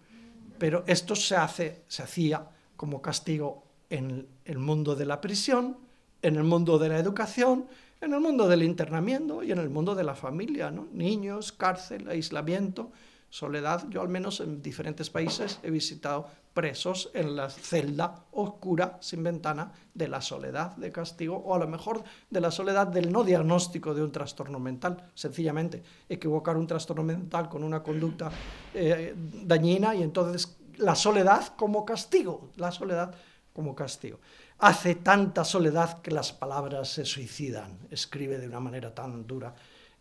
pero esto se, hace, se hacía como castigo en el mundo de la prisión, en el mundo de la educación, en el mundo del internamiento y en el mundo de la familia, niños, cárcel, aislamiento, Soledad, yo al menos en diferentes países he visitado presos en la celda oscura, sin ventana, de la soledad de castigo o a lo mejor de la soledad del no diagnóstico de un trastorno mental. Sencillamente, equivocar un trastorno mental con una conducta eh, dañina y entonces la soledad como castigo, la soledad como castigo. Hace tanta soledad que las palabras se suicidan, escribe de una manera tan dura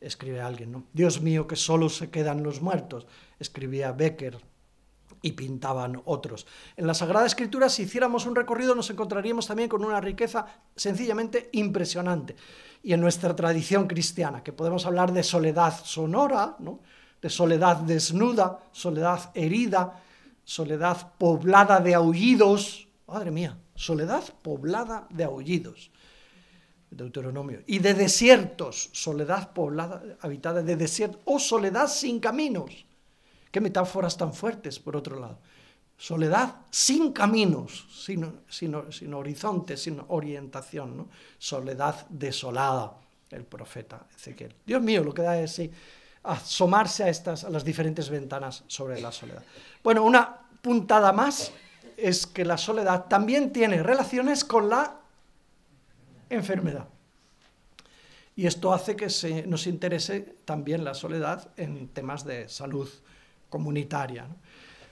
escribe alguien, ¿no? Dios mío, que solo se quedan los muertos, escribía Becker y pintaban otros. En la Sagrada Escritura, si hiciéramos un recorrido, nos encontraríamos también con una riqueza sencillamente impresionante. Y en nuestra tradición cristiana, que podemos hablar de soledad sonora, ¿no? de soledad desnuda, soledad herida, soledad poblada de aullidos, madre mía, soledad poblada de aullidos. Deuteronomio, y de desiertos, soledad poblada, habitada de desiertos, o oh, soledad sin caminos. Qué metáforas tan fuertes, por otro lado. Soledad sin caminos, sin, sin horizonte, sin orientación, ¿no? soledad desolada, el profeta Ezequiel. Dios mío, lo que da es asomarse a, estas, a las diferentes ventanas sobre la soledad. Bueno, una puntada más es que la soledad también tiene relaciones con la enfermedad. Y esto hace que nos interese también la soledad en temas de salud comunitaria.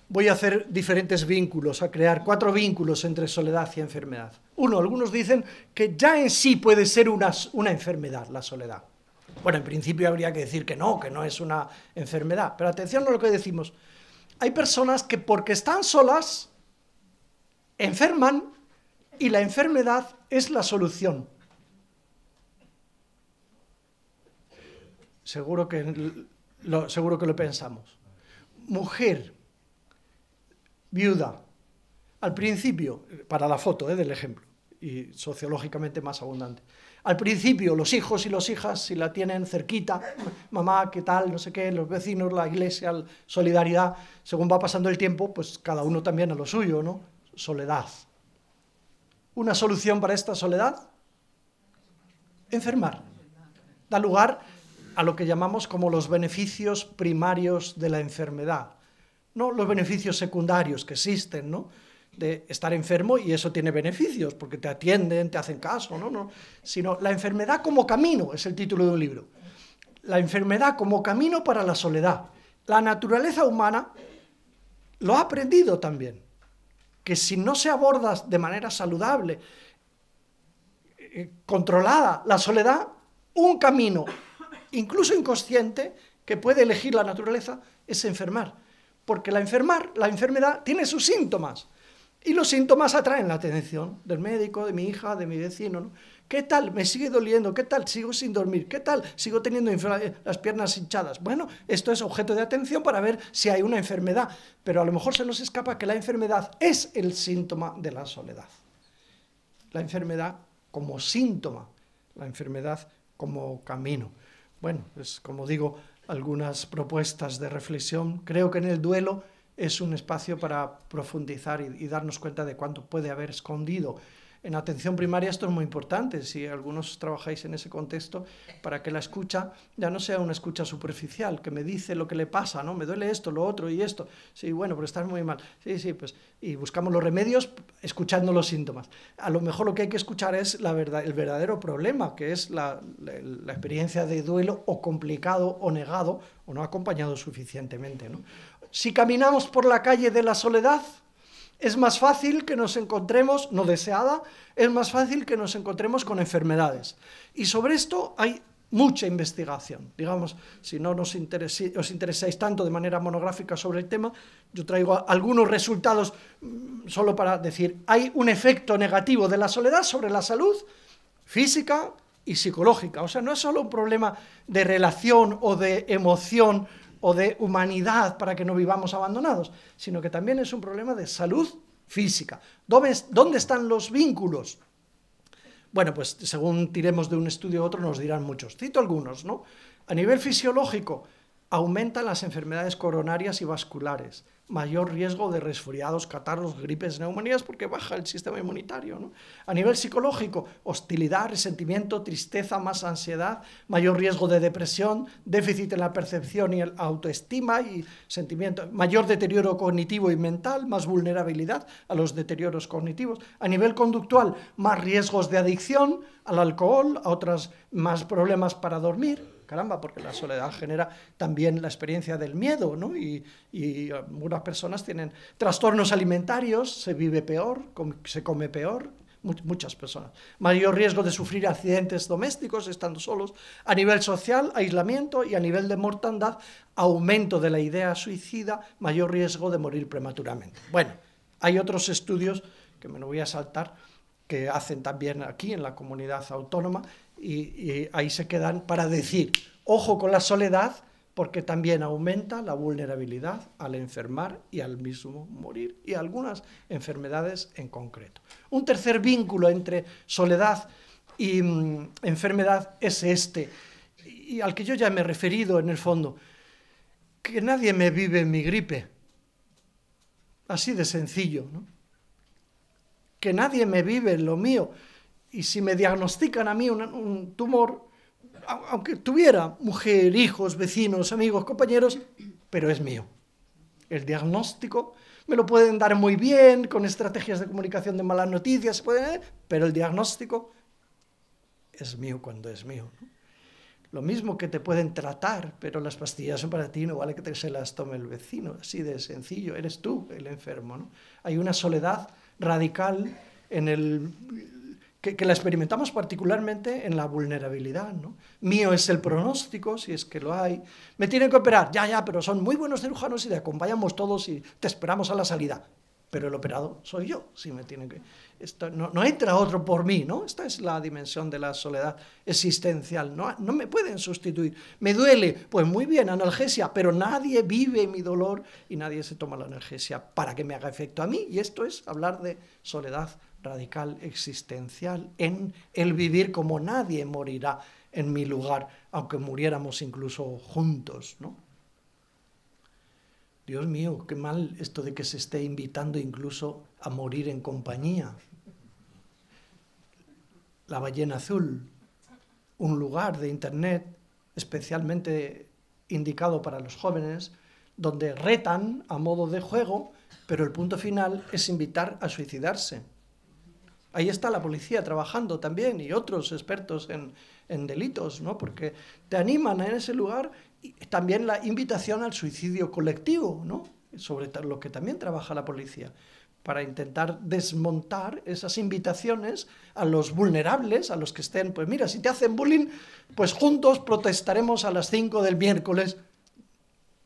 Voy a hacer diferentes vínculos, a crear cuatro vínculos entre soledad y enfermedad. Uno, algunos dicen que ya en sí puede ser una, una enfermedad la soledad. Bueno, en principio habría que decir que no, que no es una enfermedad. Pero atención a lo que decimos. Hay personas que porque están solas, enferman y la enfermedad es la solución. Seguro que lo, seguro que lo pensamos. Mujer, viuda, al principio, para la foto eh, del ejemplo, y sociológicamente más abundante, al principio los hijos y las hijas, si la tienen cerquita, mamá, qué tal, no sé qué, los vecinos, la iglesia, solidaridad, según va pasando el tiempo, pues cada uno también a lo suyo, ¿no? Soledad, una solución para esta soledad? Enfermar. Da lugar a lo que llamamos como los beneficios primarios de la enfermedad, no los beneficios secundarios que existen, ¿no? de estar enfermo y eso tiene beneficios, porque te atienden, te hacen caso, ¿no? no, sino la enfermedad como camino, es el título de un libro. La enfermedad como camino para la soledad. La naturaleza humana lo ha aprendido también que si no se aborda de manera saludable, eh, controlada, la soledad, un camino, incluso inconsciente, que puede elegir la naturaleza, es enfermar. Porque la, enfermar, la enfermedad tiene sus síntomas. Y los síntomas atraen la atención del médico, de mi hija, de mi vecino. ¿Qué tal? Me sigue doliendo. ¿Qué tal? Sigo sin dormir. ¿Qué tal? Sigo teniendo eh, las piernas hinchadas. Bueno, esto es objeto de atención para ver si hay una enfermedad. Pero a lo mejor se nos escapa que la enfermedad es el síntoma de la soledad. La enfermedad como síntoma. La enfermedad como camino. Bueno, es pues, como digo, algunas propuestas de reflexión. Creo que en el duelo es un espacio para profundizar y, darnos cuenta de cuánto puede haber escondido. En atención primaria esto es muy importante, si algunos trabajáis en ese contexto, para que la escucha ya no sea una escucha superficial, que me dice lo que le pasa, ¿no? Me duele esto, lo otro y esto. Sí, bueno, pero estás muy mal. Sí, sí, pues y buscamos los remedios escuchando los síntomas. A lo mejor lo que hay que escuchar es la verdad, el verdadero problema, que es la, la experiencia de duelo o complicado o negado o no acompañado suficientemente, ¿no? si caminamos por la calle de la soledad, es más fácil que nos encontremos, no deseada, es más fácil que nos encontremos con enfermedades. Y sobre esto hay mucha investigación. Digamos, si no nos os interesáis tanto de manera monográfica sobre el tema, yo traigo algunos resultados mm, solo para decir, hay un efecto negativo de la soledad sobre la salud física y psicológica. O sea, no es solo un problema de relación o de emoción o de humanidad para que no vivamos abandonados, sino que también es un problema de salud física. ¿Dónde, están los vínculos? Bueno, pues según tiremos de un estudio a otro nos dirán muchos. Cito algunos, ¿no? A nivel fisiológico, aumentan las enfermedades coronarias y vasculares, mayor riesgo de resfriados, catarros, gripes, neumonías, porque baja el sistema inmunitario. A nivel psicológico, hostilidad, resentimiento, tristeza, más ansiedad, mayor riesgo de depresión, déficit en la percepción y el autoestima y sentimiento, mayor deterioro cognitivo y mental, más vulnerabilidad a los deterioros cognitivos. A nivel conductual, más riesgos de adicción al alcohol, a otras, más problemas para dormir caramba, porque la soledad genera también la experiencia del miedo, ¿no? Y, algunas personas tienen trastornos alimentarios, se vive peor, se come peor, muchas personas. Mayor riesgo de sufrir accidentes domésticos estando solos. A nivel social, aislamiento y a nivel de mortandad, aumento de la idea suicida, mayor riesgo de morir prematuramente. Bueno, hay otros estudios que me lo voy a saltar que hacen también aquí en la comunidad autónoma y, ahí se quedan para decir, ojo con la soledad, porque también aumenta la vulnerabilidad al enfermar y al mismo morir, y algunas enfermedades en concreto. Un tercer vínculo entre soledad y mm, enfermedad es este, y al que yo ya me he referido en el fondo, que nadie me vive mi gripe, así de sencillo, ¿no? que nadie me vive lo mío, y si me diagnostican a mí un, tumor, aunque tuviera mujer, hijos, vecinos, amigos, compañeros, pero es mío. El diagnóstico me lo pueden dar muy bien con estrategias de comunicación de malas noticias, pero el diagnóstico es mío cuando es mío. Lo mismo que te pueden tratar, pero las pastillas son para ti, no vale que te se las tome el vecino, así de sencillo, eres tú el enfermo. ¿no? Hay una soledad radical en el que, la experimentamos particularmente en la vulnerabilidad. ¿no? Mío es el pronóstico, si es que lo hay. Me tienen que operar, ya, ya, pero son muy buenos cirujanos y te acompañamos todos y te esperamos a la salida. Pero el operado soy yo, si me tienen que... no, entra otro por mí, ¿no? Esta es la dimensión de la soledad existencial. No, no me pueden sustituir. Me duele, pues muy bien, analgesia, pero nadie vive mi dolor y nadie se toma la analgesia para que me haga efecto a mí. Y esto es hablar de soledad radical existencial, en el vivir como nadie morirá en mi lugar, aunque muriéramos incluso juntos, ¿no? Dios mío, qué mal esto de que se esté invitando incluso a morir en compañía. La ballena azul, un lugar de internet especialmente indicado para los jóvenes, donde retan a modo de juego, pero el punto final es invitar a suicidarse. Ahí está la policía trabajando también y otros expertos en, delitos, ¿no? porque te animan en ese lugar y también la invitación al suicidio colectivo, ¿no? sobre lo que también trabaja la policía, para intentar desmontar esas invitaciones a los vulnerables, a los que estén, pues mira, si te hacen bullying, pues juntos protestaremos a las 5 del miércoles,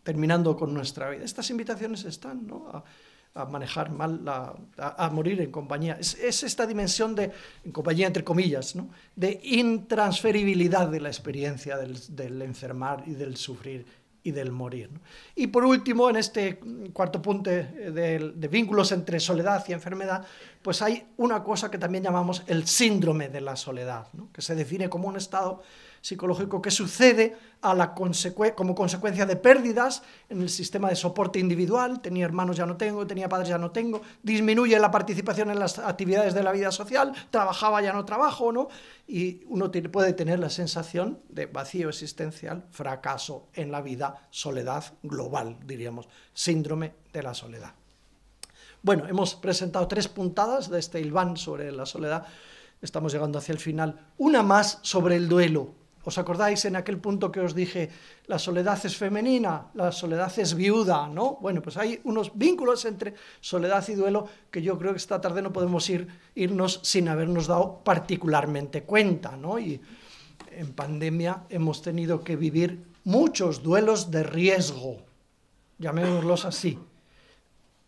terminando con nuestra vida. Estas invitaciones están, ¿no? a manejar mal, a, morir en compañía. Es, esta dimensión de, en compañía entre comillas, de intransferibilidad de la experiencia del, enfermar y del sufrir y del morir. Y por último, en este cuarto punto de, vínculos entre soledad y enfermedad, pues hay una cosa que también llamamos el síndrome de la soledad, que se define como un estado psicológico que sucede como consecuencia de pérdidas en el sistema de soporte individual, tenía hermanos ya no tengo, tenía padres ya no tengo, disminuye la participación en las actividades de la vida social, trabajaba ya no trabajo, ¿no? Y uno puede tener la sensación de vacío existencial, fracaso en la vida, soledad global, diríamos, síndrome de la soledad. Bueno, hemos presentado tres puntadas de este Ilván sobre la soledad. Estamos llegando hacia el final. Una más sobre el duelo, ¿Os acordáis en aquel punto que os dije, la soledad es femenina, la soledad es viuda, ¿no? Bueno, pues hay unos vínculos entre soledad y duelo que yo creo que esta tarde no podemos ir, irnos sin habernos dado particularmente cuenta, ¿no? Y en pandemia hemos tenido que vivir muchos duelos de riesgo, llamémoslos así,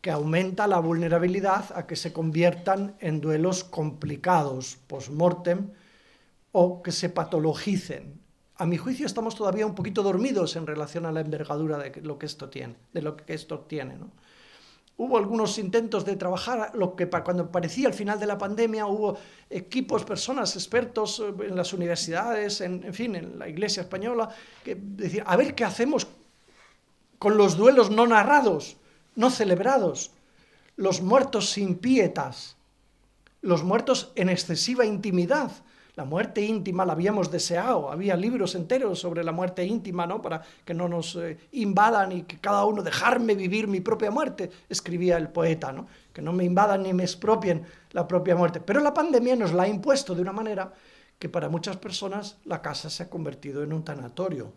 que aumenta la vulnerabilidad a que se conviertan en duelos complicados, post-mortem, que se patologicen. A mi juicio estamos todavía un poquito dormidos en relación a la envergadura de lo que esto tiene, de lo que esto tiene, Hubo algunos intentos de trabajar, lo que cuando parecía al final de la pandemia hubo equipos, personas, expertos eh, en las universidades, en, fin, en la Iglesia española, que decían, a ver qué hacemos con los duelos no narrados, no celebrados, los muertos sin pietas, los muertos en excesiva intimidad, la muerte íntima la habíamos deseado, había libros enteros sobre la muerte íntima, ¿no? Para que no nos eh, invadan y que cada uno dejarme vivir mi propia muerte, escribía el poeta, ¿no? Que no me invadan ni me expropien la propia muerte. Pero la pandemia nos la ha impuesto de una manera que para muchas personas la casa se ha convertido en un tanatorio,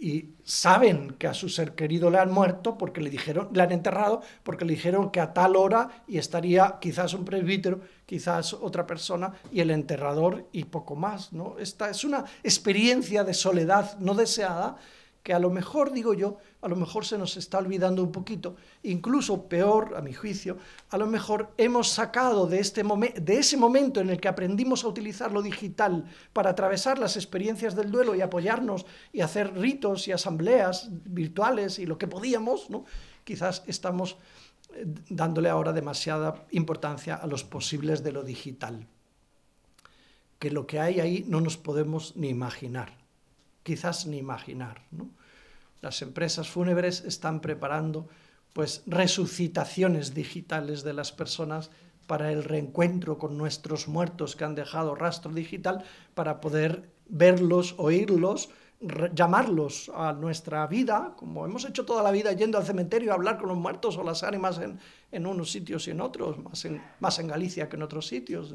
y saben que a su ser querido le han muerto porque le dijeron, le han enterrado porque le dijeron que a tal hora y estaría quizás un presbítero, quizás otra persona y el enterrador y poco más, ¿no? Esta es una experiencia de soledad no deseada que a lo mejor digo yo a lo mejor se nos está olvidando un poquito. Incluso peor, a mi juicio, a lo mejor hemos sacado de, este de ese momento en el que aprendimos a utilizar lo digital para atravesar las experiencias del duelo y apoyarnos y hacer ritos y asambleas virtuales y lo que podíamos, quizás estamos eh, dándole ahora demasiada importancia a los posibles de lo digital. Que lo que hay ahí no nos podemos ni imaginar, quizás ni imaginar. ¿no? Las empresas fúnebres están preparando pues resucitaciones digitales de las personas para el reencuentro con nuestros muertos que han dejado rastro digital para poder verlos, oírlos, llamarlos a nuestra vida, como hemos hecho toda la vida yendo al cementerio a hablar con los muertos o las ánimas en, unos sitios y en otros, más en, más en Galicia que en otros sitios.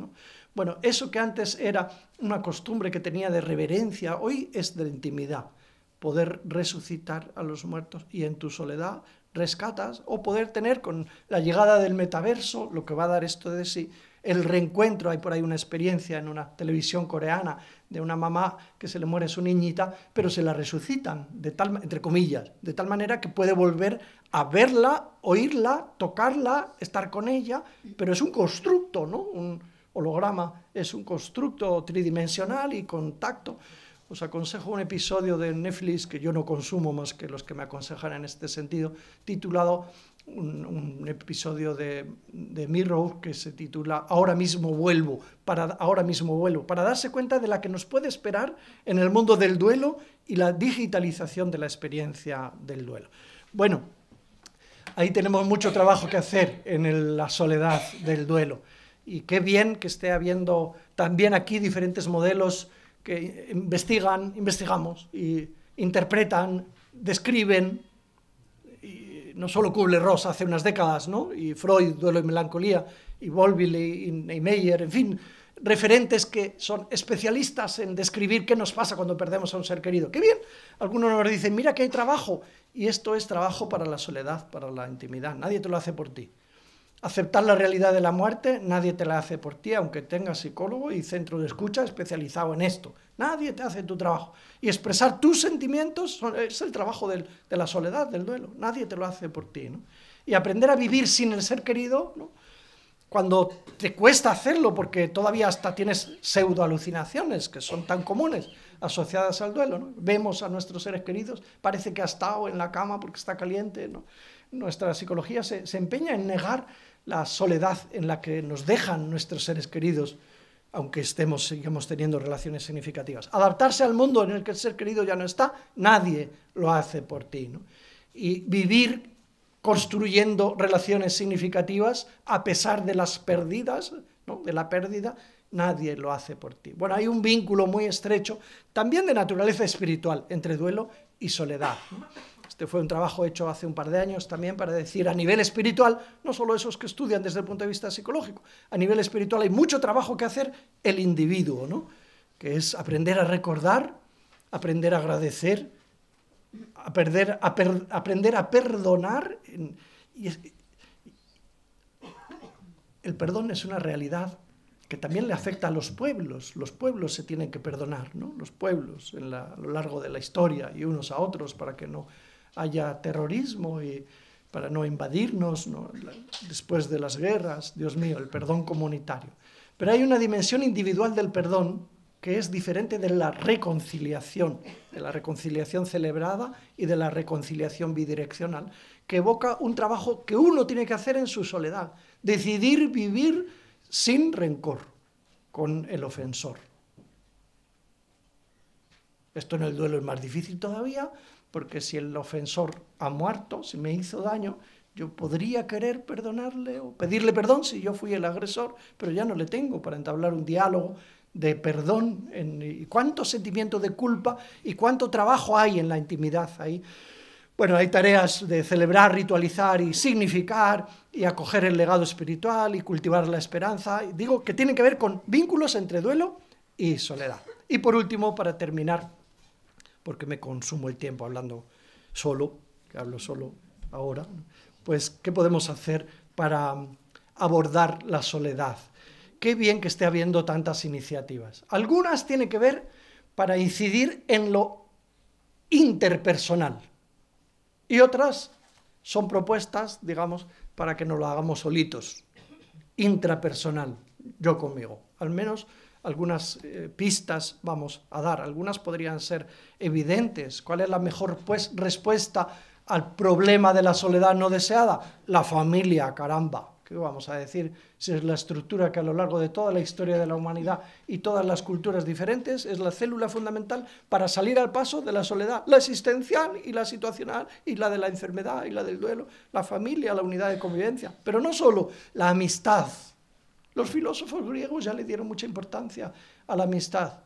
Bueno, eso que antes era una costumbre que tenía de reverencia, hoy es de intimidad poder resucitar a los muertos y en tu soledad rescatas o poder tener con la llegada del metaverso, lo que va a dar esto de sí, el reencuentro, hay por ahí una experiencia en una televisión coreana de una mamá que se le muere su niñita, pero se la resucitan, de tal, entre comillas, de tal manera que puede volver a verla, oírla, tocarla, estar con ella, pero es un constructo, ¿no? Un holograma es un constructo tridimensional y contacto os aconsejo un episodio de Netflix que yo no consumo más que los que me aconsejan en este sentido, titulado un, episodio de, de Mirror que se titula Ahora mismo vuelvo, para ahora mismo vuelvo, para darse cuenta de la que nos puede esperar en el mundo del duelo y la digitalización de la experiencia del duelo. Bueno, ahí tenemos mucho trabajo que hacer en la soledad del duelo. Y qué bien que esté habiendo también aquí diferentes modelos que investigan, investigamos, y interpretan, describen, no solo Kubler-Ross hace unas décadas, ¿no? y Freud, Duelo y Melancolía, y Volville y Neymeyer, en fin, referentes que son especialistas en describir qué nos pasa cuando perdemos a un ser querido. ¡Qué bien! Algunos nos dicen, mira que hay trabajo, y esto es trabajo para la soledad, para la intimidad, nadie te lo hace por ti. Aceptar la realidad de la muerte nadie te la hace por ti, aunque tengas psicólogo y centro de escucha especializado en esto. Nadie te hace tu trabajo. Y expresar tus sentimientos es el trabajo de la soledad, del duelo. Nadie te lo hace por ti. ¿no? Y aprender a vivir sin el ser querido, ¿no? cuando te cuesta hacerlo porque todavía hasta tienes pseudoalucinaciones, que son tan comunes asociadas al duelo. Vemos a nuestros seres queridos, parece que ha estado en la cama porque está caliente. Nuestra psicología se, se empeña en negar la soledad en la que nos dejan nuestros seres queridos, aunque estemos, sigamos teniendo relaciones significativas. Adaptarse al mundo en el que el ser querido ya no está, nadie lo hace por ti. ¿no? Y vivir construyendo relaciones significativas a pesar de las pérdidas, ¿no? de la pérdida, nadie lo hace por ti. Bueno, hay un vínculo muy estrecho, también de naturaleza espiritual, entre duelo y soledad. Este fue un trabajo hecho hace un par de años también para decir a nivel espiritual, no solo esos que estudian desde el punto de vista psicológico, a nivel espiritual hay mucho trabajo que hacer el individuo, ¿no? que es aprender a recordar, aprender a agradecer, a perder, aprender a perdonar. el perdón es una realidad que también le afecta a los pueblos. Los pueblos se tienen que perdonar, ¿no? Los pueblos en a lo largo de la historia y unos a otros para que no haya terrorismo y para no invadirnos después de las guerras, Dios mío, el perdón comunitario. Pero hay una dimensión individual del perdón que es diferente de la reconciliación, de la reconciliación celebrada y de la reconciliación bidireccional, que evoca un trabajo que uno tiene que hacer en su soledad, decidir vivir sin rencor con el ofensor. Esto en el duelo es más difícil todavía, porque si el ofensor ha muerto, si me hizo daño, yo podría querer perdonarle o pedirle perdón si yo fui el agresor, pero ya no le tengo para entablar un diálogo de perdón. En, y cuánto sentimiento de culpa y cuánto trabajo hay en la intimidad ahí? Bueno, hay tareas de celebrar, ritualizar y significar y acoger el legado espiritual y cultivar la esperanza. Digo que tienen que ver con vínculos entre duelo y soledad. Y por último, para terminar, porque me consumo el tiempo hablando solo, que hablo solo ahora, pues ¿qué podemos hacer para abordar la soledad? Qué bien que esté habiendo tantas iniciativas. Algunas tienen que ver para incidir en lo interpersonal y otras son propuestas, digamos, para que no lo hagamos solitos, intrapersonal, yo conmigo. Al menos algunas eh, pistas vamos a dar. Algunas podrían ser evidentes. ¿Cuál es la mejor pues, respuesta al problema de la soledad no deseada? La familia, caramba. ¿Qué vamos a decir? Si es la estructura que a lo largo de toda la historia de la humanidad y todas las culturas diferentes es la célula fundamental para salir al paso de la soledad, la existencial y la situacional y la de la enfermedad y la del duelo, la familia, la unidad de convivencia, pero no solo la amistad, los filósofos griegos ya le dieron mucha importancia a la amistad.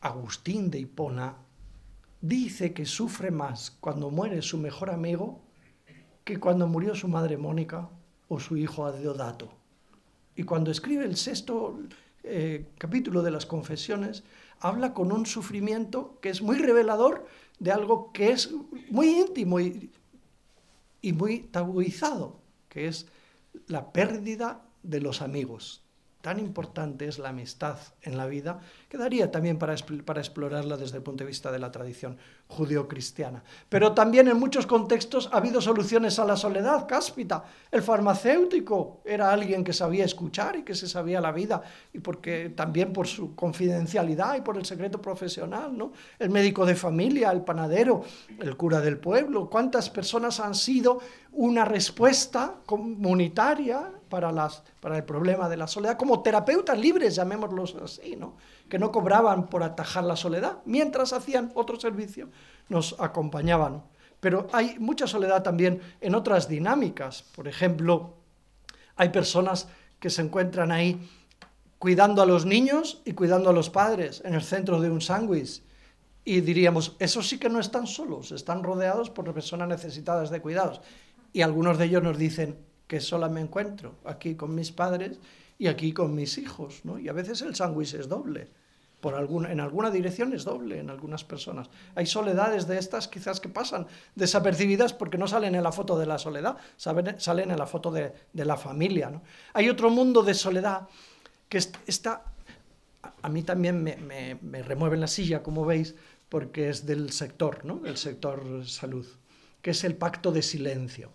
Agustín de Hipona dice que sufre más cuando muere su mejor amigo que cuando murió su madre Mónica o su hijo Adeodato. Y cuando escribe el sexto eh, capítulo de las confesiones, habla con un sufrimiento que es muy revelador de algo que es muy íntimo y, y muy tabuizado, que es la pérdida de los amigos. Tan importante es la amistad en la vida, quedaría también para, para explorarla desde el punto de vista de la tradición judeocristiana. Pero también en muchos contextos ha habido soluciones a la soledad cáspita. El farmacéutico era alguien que sabía escuchar y que se sabía la vida, y porque también por su confidencialidad y por el secreto profesional, ¿no? El médico de familia, el panadero, el cura del pueblo. ¿Cuántas personas han sido una respuesta comunitaria para, las, para el problema de la soledad como terapeutas libres, llamémoslos así, ¿no? que no cobraban por atajar la soledad, mientras hacían otro servicio, nos acompañaban. Pero hay mucha soledad también en otras dinámicas. Por ejemplo, hay personas que se encuentran ahí cuidando a los niños y cuidando a los padres en el centro de un sándwich. Y diríamos, eso sí que no están solos, están rodeados por personas necesitadas de cuidados. Y algunos de ellos nos dicen que sola me encuentro aquí con mis padres y aquí con mis hijos, ¿no? Y a veces el sándwich es doble, por en alguna dirección es doble en algunas personas. Hay soledades de estas quizás que pasan desapercibidas porque no salen en la foto de la soledad, salen en la foto de, la familia, ¿no? Hay otro mundo de soledad que está... A mí también me, me, remueven la silla, como veis, porque es del sector, ¿no? Del sector salud, que es el pacto de silencio.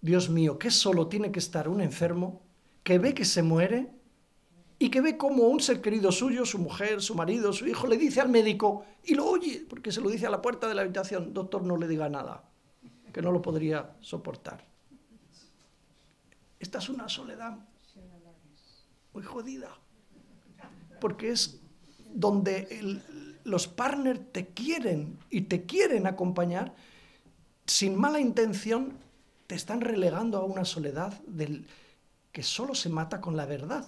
Dios mío, ¿qué solo tiene que estar un enfermo que ve que se muere y que ve como un ser querido suyo, su mujer, su marido, su hijo, le dice al médico y lo oye, porque se lo dice a la puerta de la habitación, doctor, no le diga nada, que no lo podría soportar. Esta es una soledad muy jodida, porque es donde los partners te quieren y te quieren acompañar, sin mala intención te están relegando a una soledad del que solo se mata con la verdad.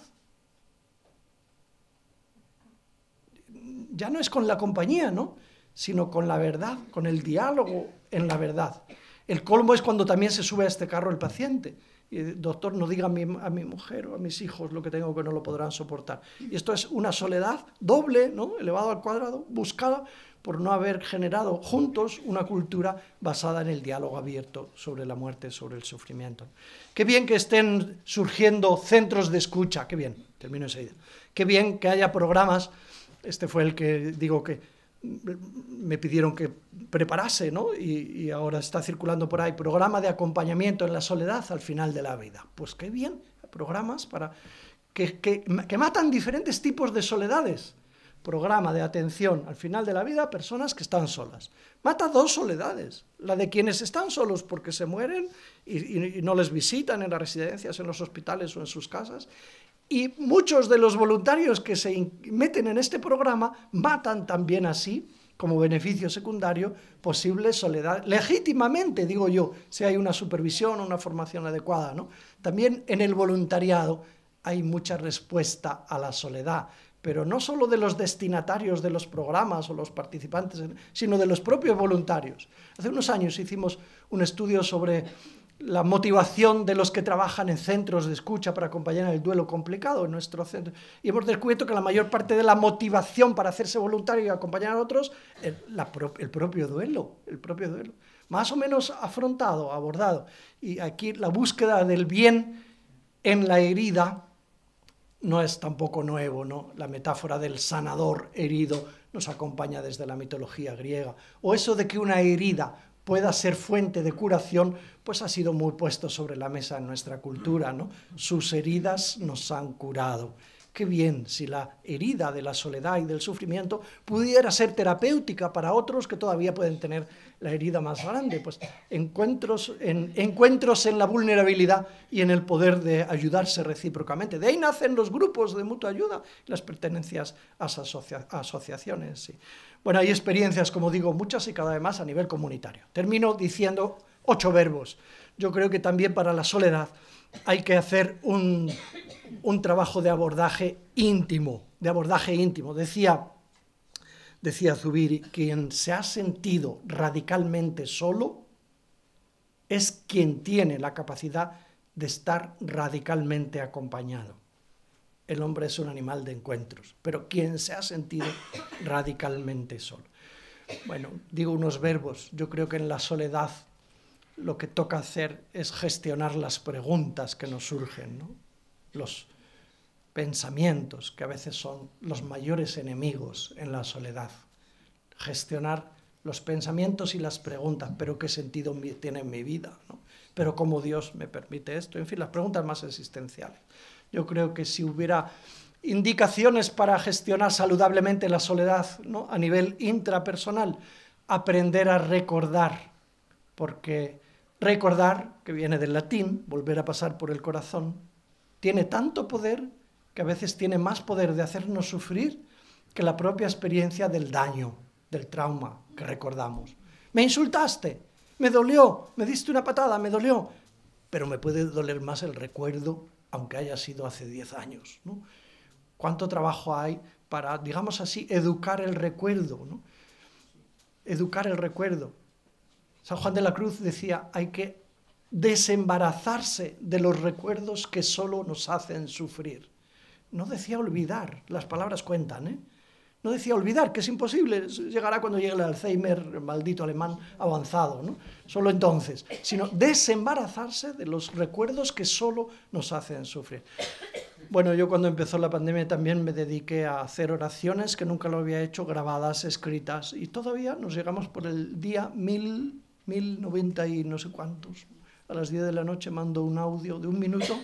Ya no es con la compañía, ¿no? Sino con la verdad, con el diálogo en la verdad. El colmo es cuando también se sube a este carro el paciente. Y, Doctor, no diga a mi, mujer o a mis hijos lo que tengo que no lo podrán soportar. Y esto es una soledad doble, ¿no? Elevado al cuadrado, buscada, por no haber generado juntos una cultura basada en el diálogo abierto sobre la muerte, sobre el sufrimiento. Qué bien que estén surgiendo centros de escucha, qué bien, termino esa idea. Qué bien que haya programas, este fue el que digo que me pidieron que preparase, ¿no? Y, ahora está circulando por ahí, programa de acompañamiento en la soledad al final de la vida. Pues qué bien, programas para que matan diferentes tipos de soledades programa de atención al final de la vida a personas que están solas. Mata dos soledades, la de quienes están solos porque se mueren y, no les visitan en las residencias, en los hospitales o en sus casas. Y muchos de los voluntarios que se meten en este programa matan también así, como beneficio secundario, posible soledad. Legítimamente, digo yo, si hay una supervisión o una formación adecuada. ¿no? También en el voluntariado hay mucha respuesta a la soledad pero no solo de los destinatarios de los programas o los participantes, sino de los propios voluntarios. Hace unos años hicimos un estudio sobre la motivación de los que trabajan en centros de escucha para acompañar el duelo complicado en nuestro centro. Y hemos descubierto que la mayor parte de la motivación para hacerse voluntario y acompañar a otros es el propio duelo, el propio duelo. Más o menos afrontado, abordado. Y aquí la búsqueda del bien en la herida no es tampoco nuevo, ¿no? La metáfora del sanador herido nos acompaña desde la mitología griega. O eso de que una herida pueda ser fuente de curación, pues ha sido muy puesto sobre la mesa en nuestra cultura, ¿no? Sus heridas nos han curado. Qué bien si la herida de la soledad y del sufrimiento pudiera ser terapéutica para otros que todavía pueden tener la herida más grande. Pues encuentros en, encuentros en la vulnerabilidad y en el poder de ayudarse recíprocamente. De ahí nacen los grupos de mutua ayuda, y las pertenencias a asociaciones. Bueno, hay experiencias, como digo, muchas y cada vez más a nivel comunitario. Termino diciendo ocho verbos. Yo creo que también para la soledad hay que hacer un, trabajo de abordaje íntimo, de abordaje íntimo. Decía, decía Zubiri, quien se ha sentido radicalmente solo es quien tiene la capacidad de estar radicalmente acompañado. El hombre es un animal de encuentros, pero quien se ha sentido radicalmente solo. Bueno, digo unos verbos, yo creo que en la soledad lo que toca hacer es gestionar las preguntas que nos surgen, los pensamientos que a veces son los mayores enemigos en la soledad. Gestionar los pensamientos y las preguntas, pero qué sentido tiene en mi vida, pero cómo Dios me permite esto, en fin, las preguntas más existenciales. Yo creo que si hubiera indicaciones para gestionar saludablemente la soledad a nivel intrapersonal, aprender a recordar porque recordar, que viene del latín, volver a pasar por el corazón, tiene tanto poder que a veces tiene más poder de hacernos sufrir que la propia experiencia del daño, del trauma que recordamos. Me insultaste, me dolió, me diste una patada, me dolió, pero me puede doler más el recuerdo, aunque haya sido hace diez años. ¿Cuánto trabajo hay para, digamos así, educar el recuerdo? Educar el recuerdo. San Juan de la Cruz decía, hay que desembarazarse de los recuerdos que solo nos hacen sufrir. No decía olvidar, las palabras cuentan, ¿eh? No decía olvidar, que es imposible, llegará cuando llegue el Alzheimer, el maldito alemán avanzado, ¿no? Solo entonces, sino desembarazarse de los recuerdos que solo nos hacen sufrir. Bueno, yo cuando empezó la pandemia también me dediqué a hacer oraciones que nunca lo había hecho, grabadas, escritas, y todavía nos llegamos por el día mil 1090 y no sé cuántos. A las 10 de la noche mando un audio de un minuto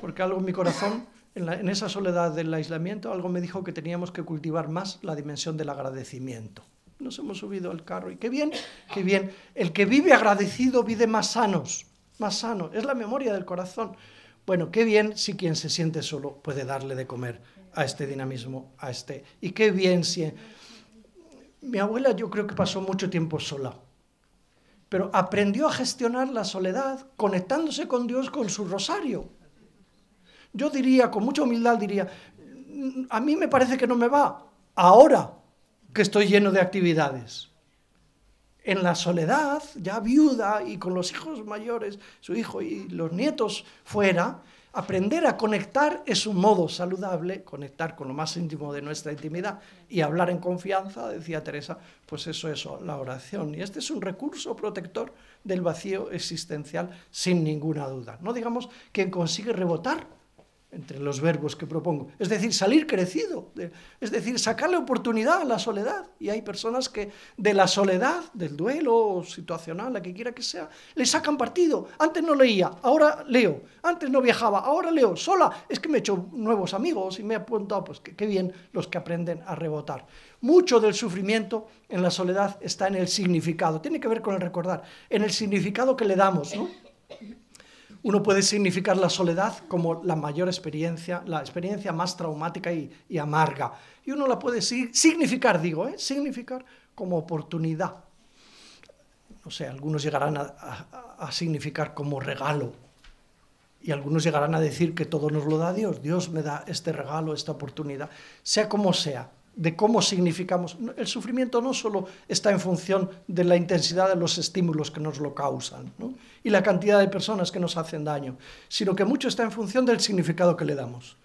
porque algo en mi corazón, en, en esa soledad del aislamiento, algo me dijo que teníamos que cultivar más la dimensión del agradecimiento. Nos hemos subido al carro y qué bien, qué bien. El que vive agradecido vive más sanos, más sano. Es la memoria del corazón. Bueno, qué bien si quien se siente solo puede darle de comer a este dinamismo, a este. Y qué bien si... Mi abuela yo creo que pasó mucho tiempo sola pero aprendió a gestionar la soledad conectándose con Dios con su rosario. Yo diría, con mucha humildad diría, mm, a mí me parece que no me va ahora que estoy lleno de actividades. En la soledad, ya viuda y con los hijos mayores, su hijo y los nietos fuera, Aprender a conectar es un modo saludable, conectar con lo más íntimo de nuestra intimidad y hablar en confianza, decía Teresa, pues eso es la oración. Y este es un recurso protector del vacío existencial, sin ninguna duda. No digamos quien consigue rebotar entre los verbos que propongo. Es decir, salir crecido, es decir, sacarle oportunidad a la soledad. Y hay personas que de la soledad, del duelo situacional, la que quiera que sea, le sacan partido. Antes no leía, ahora leo. Antes no viajaba, ahora leo sola. Es que me he hecho nuevos amigos y me he apuntado, pues qué bien los que aprenden a rebotar. Mucho del sufrimiento en la soledad está en el significado. Tiene que ver con el recordar, en el significado que le damos, ¿no? Uno puede significar la soledad como la mayor experiencia, la experiencia más traumática y, amarga. Y uno la puede significar, digo, ¿eh? significar como oportunidad. No sé, algunos llegarán a significar como regalo. Y algunos llegarán a decir que todo nos lo da Dios. Dios me da este regalo, esta oportunidad. Sea como sea, de cómo significamos. El sufrimiento no solo está en función de la intensidad de los estímulos que nos lo causan y la cantidad de personas que nos hacen daño, sino que mucho está en función del significado que le damos.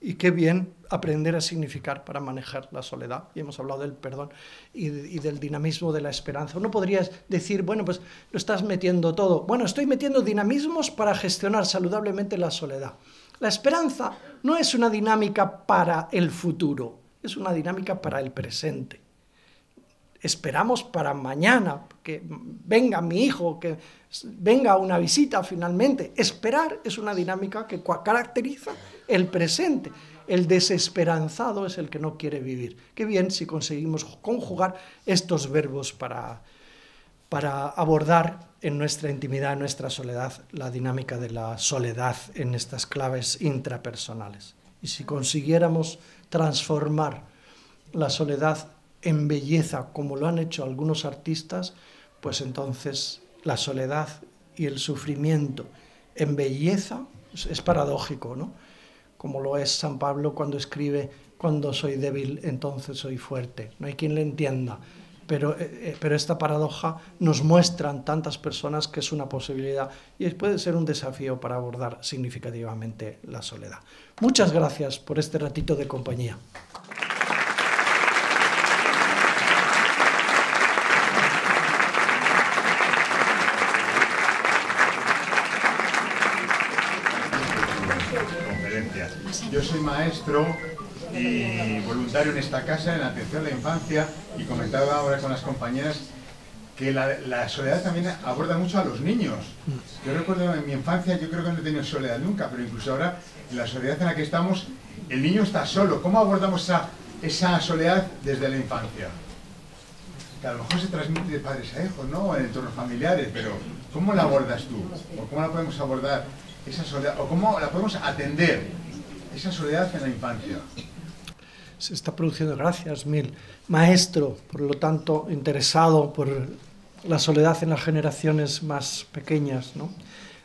Y qué bien aprender a significar para manejar la soledad. Y hemos hablado del perdón y, y, del dinamismo de la esperanza. Uno podría decir, bueno, pues lo estás metiendo todo. Bueno, estoy metiendo dinamismos para gestionar saludablemente la soledad. La esperanza no es una dinámica para el futuro es una dinámica para el presente. Esperamos para mañana, que venga mi hijo, que venga una visita finalmente. Esperar es una dinámica que caracteriza el presente. El desesperanzado es el que no quiere vivir. Qué bien si conseguimos conjugar estos verbos para, para abordar en nuestra intimidad, en nuestra soledad, la dinámica de la soledad en estas claves intrapersonales. Y si consiguiéramos transformar la soledad en belleza, como lo han hecho algunos artistas, pues entonces la soledad y el sufrimiento en belleza es paradójico, ¿no? Como lo es San Pablo cuando escribe, cuando soy débil, entonces soy fuerte. No hay quien le entienda. Eh, eh, pero, esta paradoja nos muestran tantas personas que es una posibilidad y puede ser un desafío para abordar significativamente la soledad. Muchas gracias por este ratito de compañía. Yo soy maestro voluntario en esta casa, en atención a la infancia, y comentaba ahora con las compañeras que la, soledad también aborda mucho a los niños. Yo recuerdo en mi infancia, yo creo que no he tenido soledad nunca, pero incluso ahora, en la soledad en la que estamos, el niño está solo. ¿Cómo abordamos esa, soledad desde la infancia? Que a lo mejor se transmite de padres a hijos, ¿no? En entornos familiares, pero ¿cómo la abordas tú? ¿O cómo la podemos abordar esa soledad? ¿O cómo la podemos atender esa soledad en la infancia? se está produciendo, gracias mil, maestro, por lo tanto interesado por la soledad en las generaciones más pequeñas. ¿no?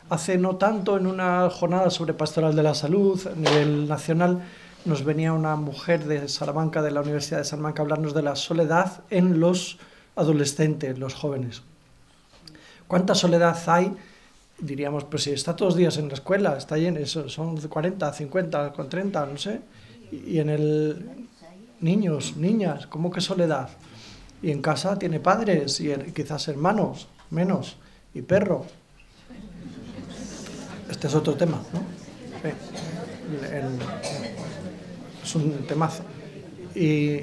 Hace no tanto, en una jornada sobre pastoral de la salud a nivel nacional, nos venía una mujer de Salamanca, de la Universidad de Salamanca, a hablarnos de la soledad en los adolescentes, los jóvenes. ¿Cuánta soledad hay? Diríamos, pues si está todos los días en la escuela, está lleno, son 40, 50, con 30, no sé. Y en el... Niños, niñas, ¿cómo que soledad? Y en casa tiene padres y er, quizás hermanos, menos, y perro. Este es otro tema, ¿no? es un temazo. Y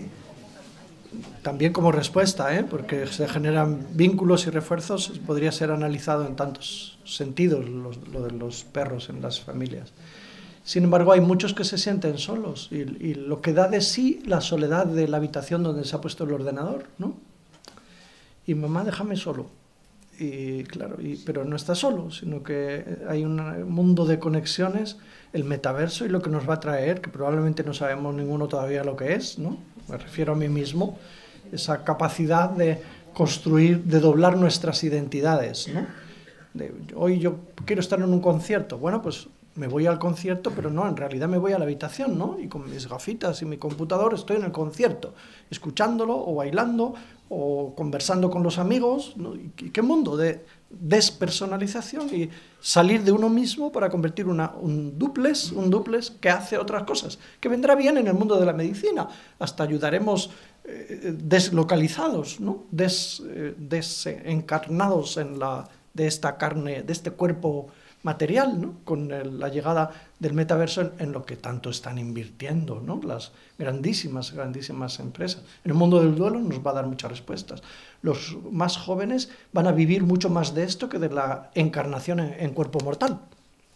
también como respuesta, ¿eh? porque se generan vínculos y refuerzos, podría ser analizado en tantos sentidos lo de los perros en las familias. Sin embargo, hay muchos que se sienten solos y, lo que da de sí la soledad de la habitación donde se ha puesto el ordenador, ¿no? Y mamá, déjame solo. Y claro, pero no está solo, sino que hay un mundo de conexiones, el metaverso y lo que nos va a traer, que probablemente no sabemos ninguno todavía lo que es, ¿no? Me refiero a mí mismo, esa capacidad de construir, de doblar nuestras identidades, hoy yo quiero estar en un concierto, bueno, pues me voy al concierto, pero no, en realidad me voy a la habitación, ¿no? Y con mis gafitas y mi computador estoy en el concierto, escuchándolo o bailando o conversando con los amigos. ¿no? ¿Y qué mundo de despersonalización y salir de uno mismo para convertir una, un duples, un duples que hace otras cosas, que vendrá bien en el mundo de la medicina. Hasta ayudaremos eh, deslocalizados, ¿no? Des, eh, desencarnados en la, de esta carne, de este cuerpo material, ¿no? con la llegada del metaverso en, lo que tanto están invirtiendo ¿no? las grandísimas, grandísimas empresas. En el mundo del duelo nos va a dar muchas respuestas. Los más jóvenes van a vivir mucho más de esto que de la encarnación en, cuerpo mortal,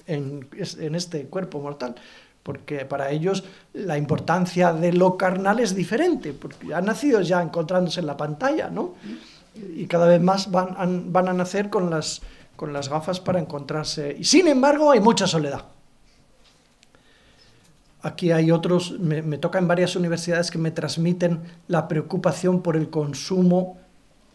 en, este cuerpo mortal porque para ellos la importancia de lo carnal es diferente, porque han nacido ya encontrándose en la pantalla, ¿no? Y cada vez más van, van a nacer con las con las gafas para encontrarse. Y sin embargo, hay mucha soledad. Aquí hay otros, me, toca en varias universidades que me transmiten la preocupación por el consumo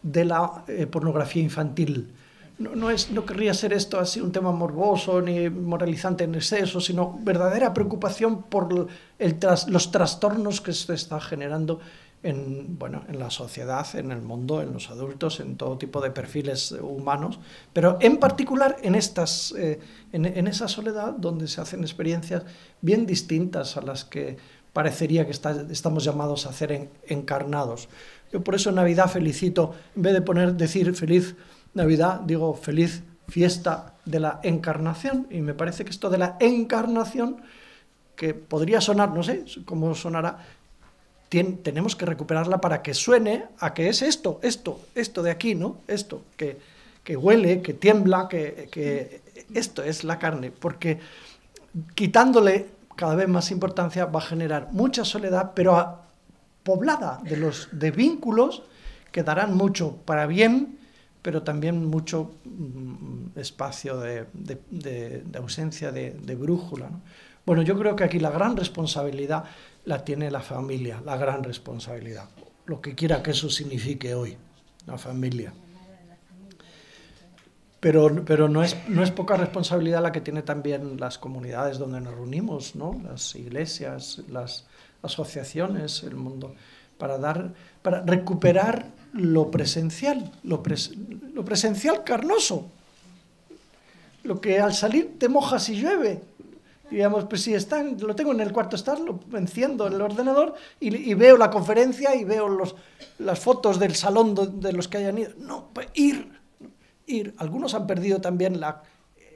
de la eh, pornografía infantil. No, es, querría ser esto así un tema morboso ni moralizante en exceso, sino verdadera preocupación por los trastornos que se está generando en, bueno, en la sociedad, en el mundo, en los adultos, en todo tipo de perfiles humanos, pero en particular en, estas, eh, en, esa soledad donde se hacen experiencias bien distintas a las que parecería que estamos llamados a hacer encarnados. Yo por eso en Navidad felicito, en vez de poner, decir feliz Navidad, digo feliz fiesta de la encarnación. Y me parece que esto de la encarnación, que podría sonar, no sé cómo sonará, tenemos que recuperarla para que suene a que es esto, esto, esto de aquí, ¿no? Esto, que, que huele, que tiembla, que, que esto es la carne, porque quitándole cada vez más importancia va a generar mucha soledad, pero poblada de, los, de vínculos que darán mucho para bien, pero también mucho mm, espacio de, ausencia de, brújula. Bueno, yo creo que aquí la gran responsabilidad la tiene la familia, la gran responsabilidad, lo que quiera que eso signifique hoy, la familia. Pero, pero no, es, no es poca responsabilidad la que tiene también las comunidades donde nos reunimos, ¿no? las iglesias, las asociaciones, el mundo, para, dar, para recuperar lo presencial, lo, lo presencial carnoso, lo que al salir te mojas y llueve, digamos, pues si lo tengo en el cuarto estar, lo enciendo el ordenador y, veo la conferencia y veo las fotos del salón de los que hayan ido. No, pues ir, ir. Algunos han perdido también la,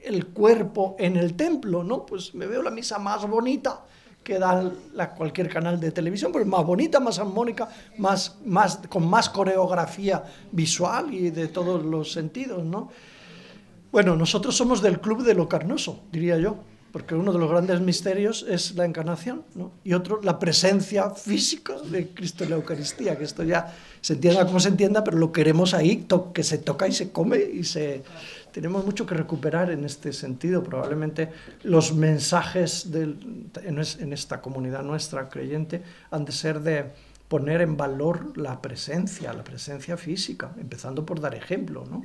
el cuerpo en el templo, ¿no? Pues me veo la misa más bonita que da la, cualquier canal de televisión, pues más bonita, más armónica, más, más, con más coreografía visual y de todos los sentidos, ¿no? Bueno, nosotros somos del club de lo carnoso, diría yo porque uno de los grandes misterios es la encarnación, ¿no? y otro, la presencia física de Cristo en la Eucaristía, que esto ya se entienda como se entienda, pero lo queremos ahí, que se toca y se come y se... Tenemos mucho que recuperar en este sentido, probablemente los mensajes del, en, en esta comunidad nuestra creyente han de ser de poner en valor la presencia, la presencia física, empezando por dar ejemplo, ¿no?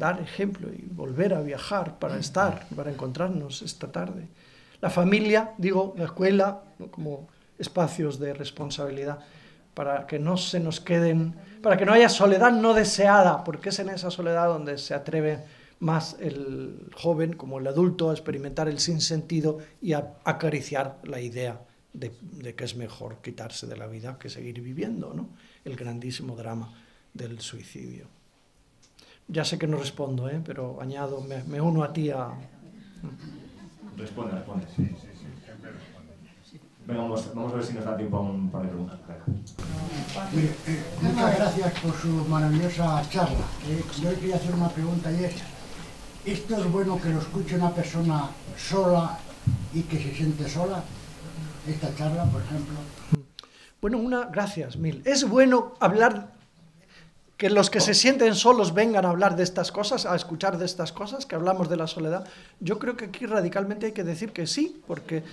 dar ejemplo y volver a viajar para estar, para encontrarnos esta tarde. La familia, digo, la escuela, como espacios de responsabilidad, para que no se nos queden, para que no haya soledad no deseada, porque es en esa soledad donde se atreve más el joven como el adulto a experimentar el sinsentido y a acariciar la idea de, de que es mejor quitarse de la vida que seguir viviendo, ¿no? El grandísimo drama del suicidio. Ya sé que no respondo, ¿eh? pero añado, me, uno a ti a... Responde, responde. Sí, sí, sí, Venga, vamos, a ver si nos da tiempo a un par de eh, muchas gracias por su maravillosa charla. Eh. yo quería hacer una pregunta y es, ¿esto es bueno que lo escuche una persona sola y que se siente sola? Esta charla, por ejemplo. Bueno, una, gracias, Mil. Es bueno hablar que los que se oh. sienten solos vengan a hablar de estas cosas, a escuchar de estas cosas, que hablamos de la soledad. Yo creo que aquí radicalmente hay que decir que sí, porque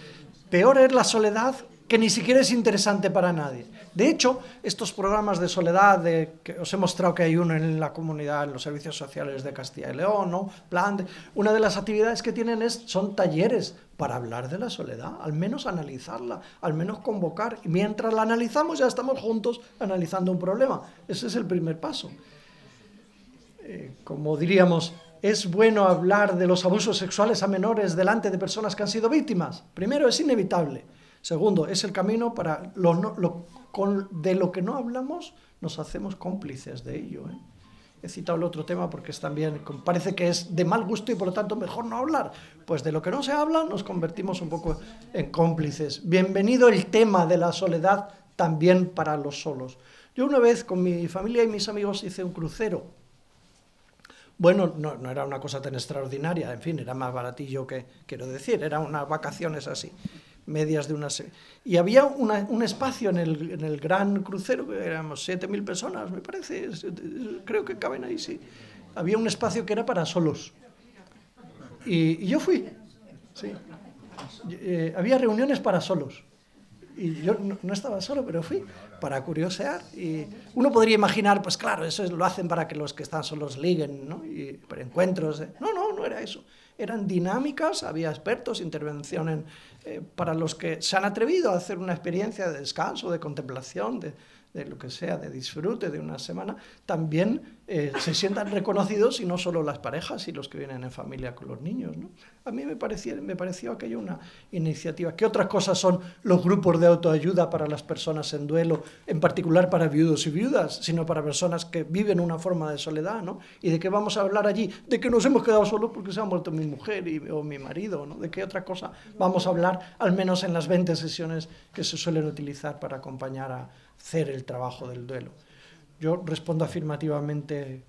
peor es la soledad que ni siquiera es interesante para nadie. De hecho, estos programas de soledad, que os he mostrado que hay uno en la comunidad, en los servicios sociales de Castilla y León, ¿no? Plan una de las actividades que tienen es, son talleres para hablar de la soledad, al menos analizarla, al menos convocar. Y mientras la analizamos ya estamos juntos analizando un problema. Ese es el primer paso. Eh, como diríamos, es bueno hablar de los abusos sexuales a menores delante de personas que han sido víctimas. Primero, es inevitable. Segundo, es el camino para de lo que no hablamos, nos hacemos cómplices de ello. ¿eh? He citado el otro tema porque también, parece que es de mal gusto y por lo tanto mejor no hablar. Pues de lo que no se habla nos convertimos un poco en cómplices. Bienvenido el tema de la soledad también para los solos. Yo una vez con mi familia y mis amigos hice un crucero. Bueno, no, no era una cosa tan extraordinaria, en fin, era más baratillo que quiero decir, eran unas vacaciones así medias de una Y había un espacio en el, en el, gran crucero, que éramos 7.000 personas, me parece, creo que caben ahí, sí. Había un espacio que era para solos. Y, yo fui, eh, había reuniones para solos. Y yo no, estaba solo, pero fui para curiosear. Y uno podría imaginar, pues claro, eso es, lo hacen para que los que están solos liguen, ¿no? Y para encuentros. ¿eh? No, no, no era eso. Eran dinámicas, había expertos, intervención en, eh, para los que se han atrevido a hacer una experiencia de descanso, de contemplación, de, de lo que sea, de disfrute de una semana, también eh, se sientan reconocidos y no solo las parejas y los que vienen en familia con los niños. A mí me, parecía, me pareció aquello una iniciativa. ¿Qué otras cosas son los grupos de autoayuda para las personas en duelo, en particular para viudos y viudas, sino para personas que viven una forma de soledad? ¿Y de qué vamos a hablar allí? De que nos hemos quedado solos porque se ha muerto mi mujer o mi marido. ¿no? ¿De qué otra cosa vamos a hablar, al menos en las 20 sesiones que se suelen utilizar para acompañar a hacer el trabajo del duelo. Yo respondo afirmativamente,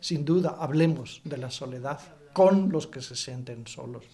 sin duda, hablemos de la soledad con los que se sienten solos.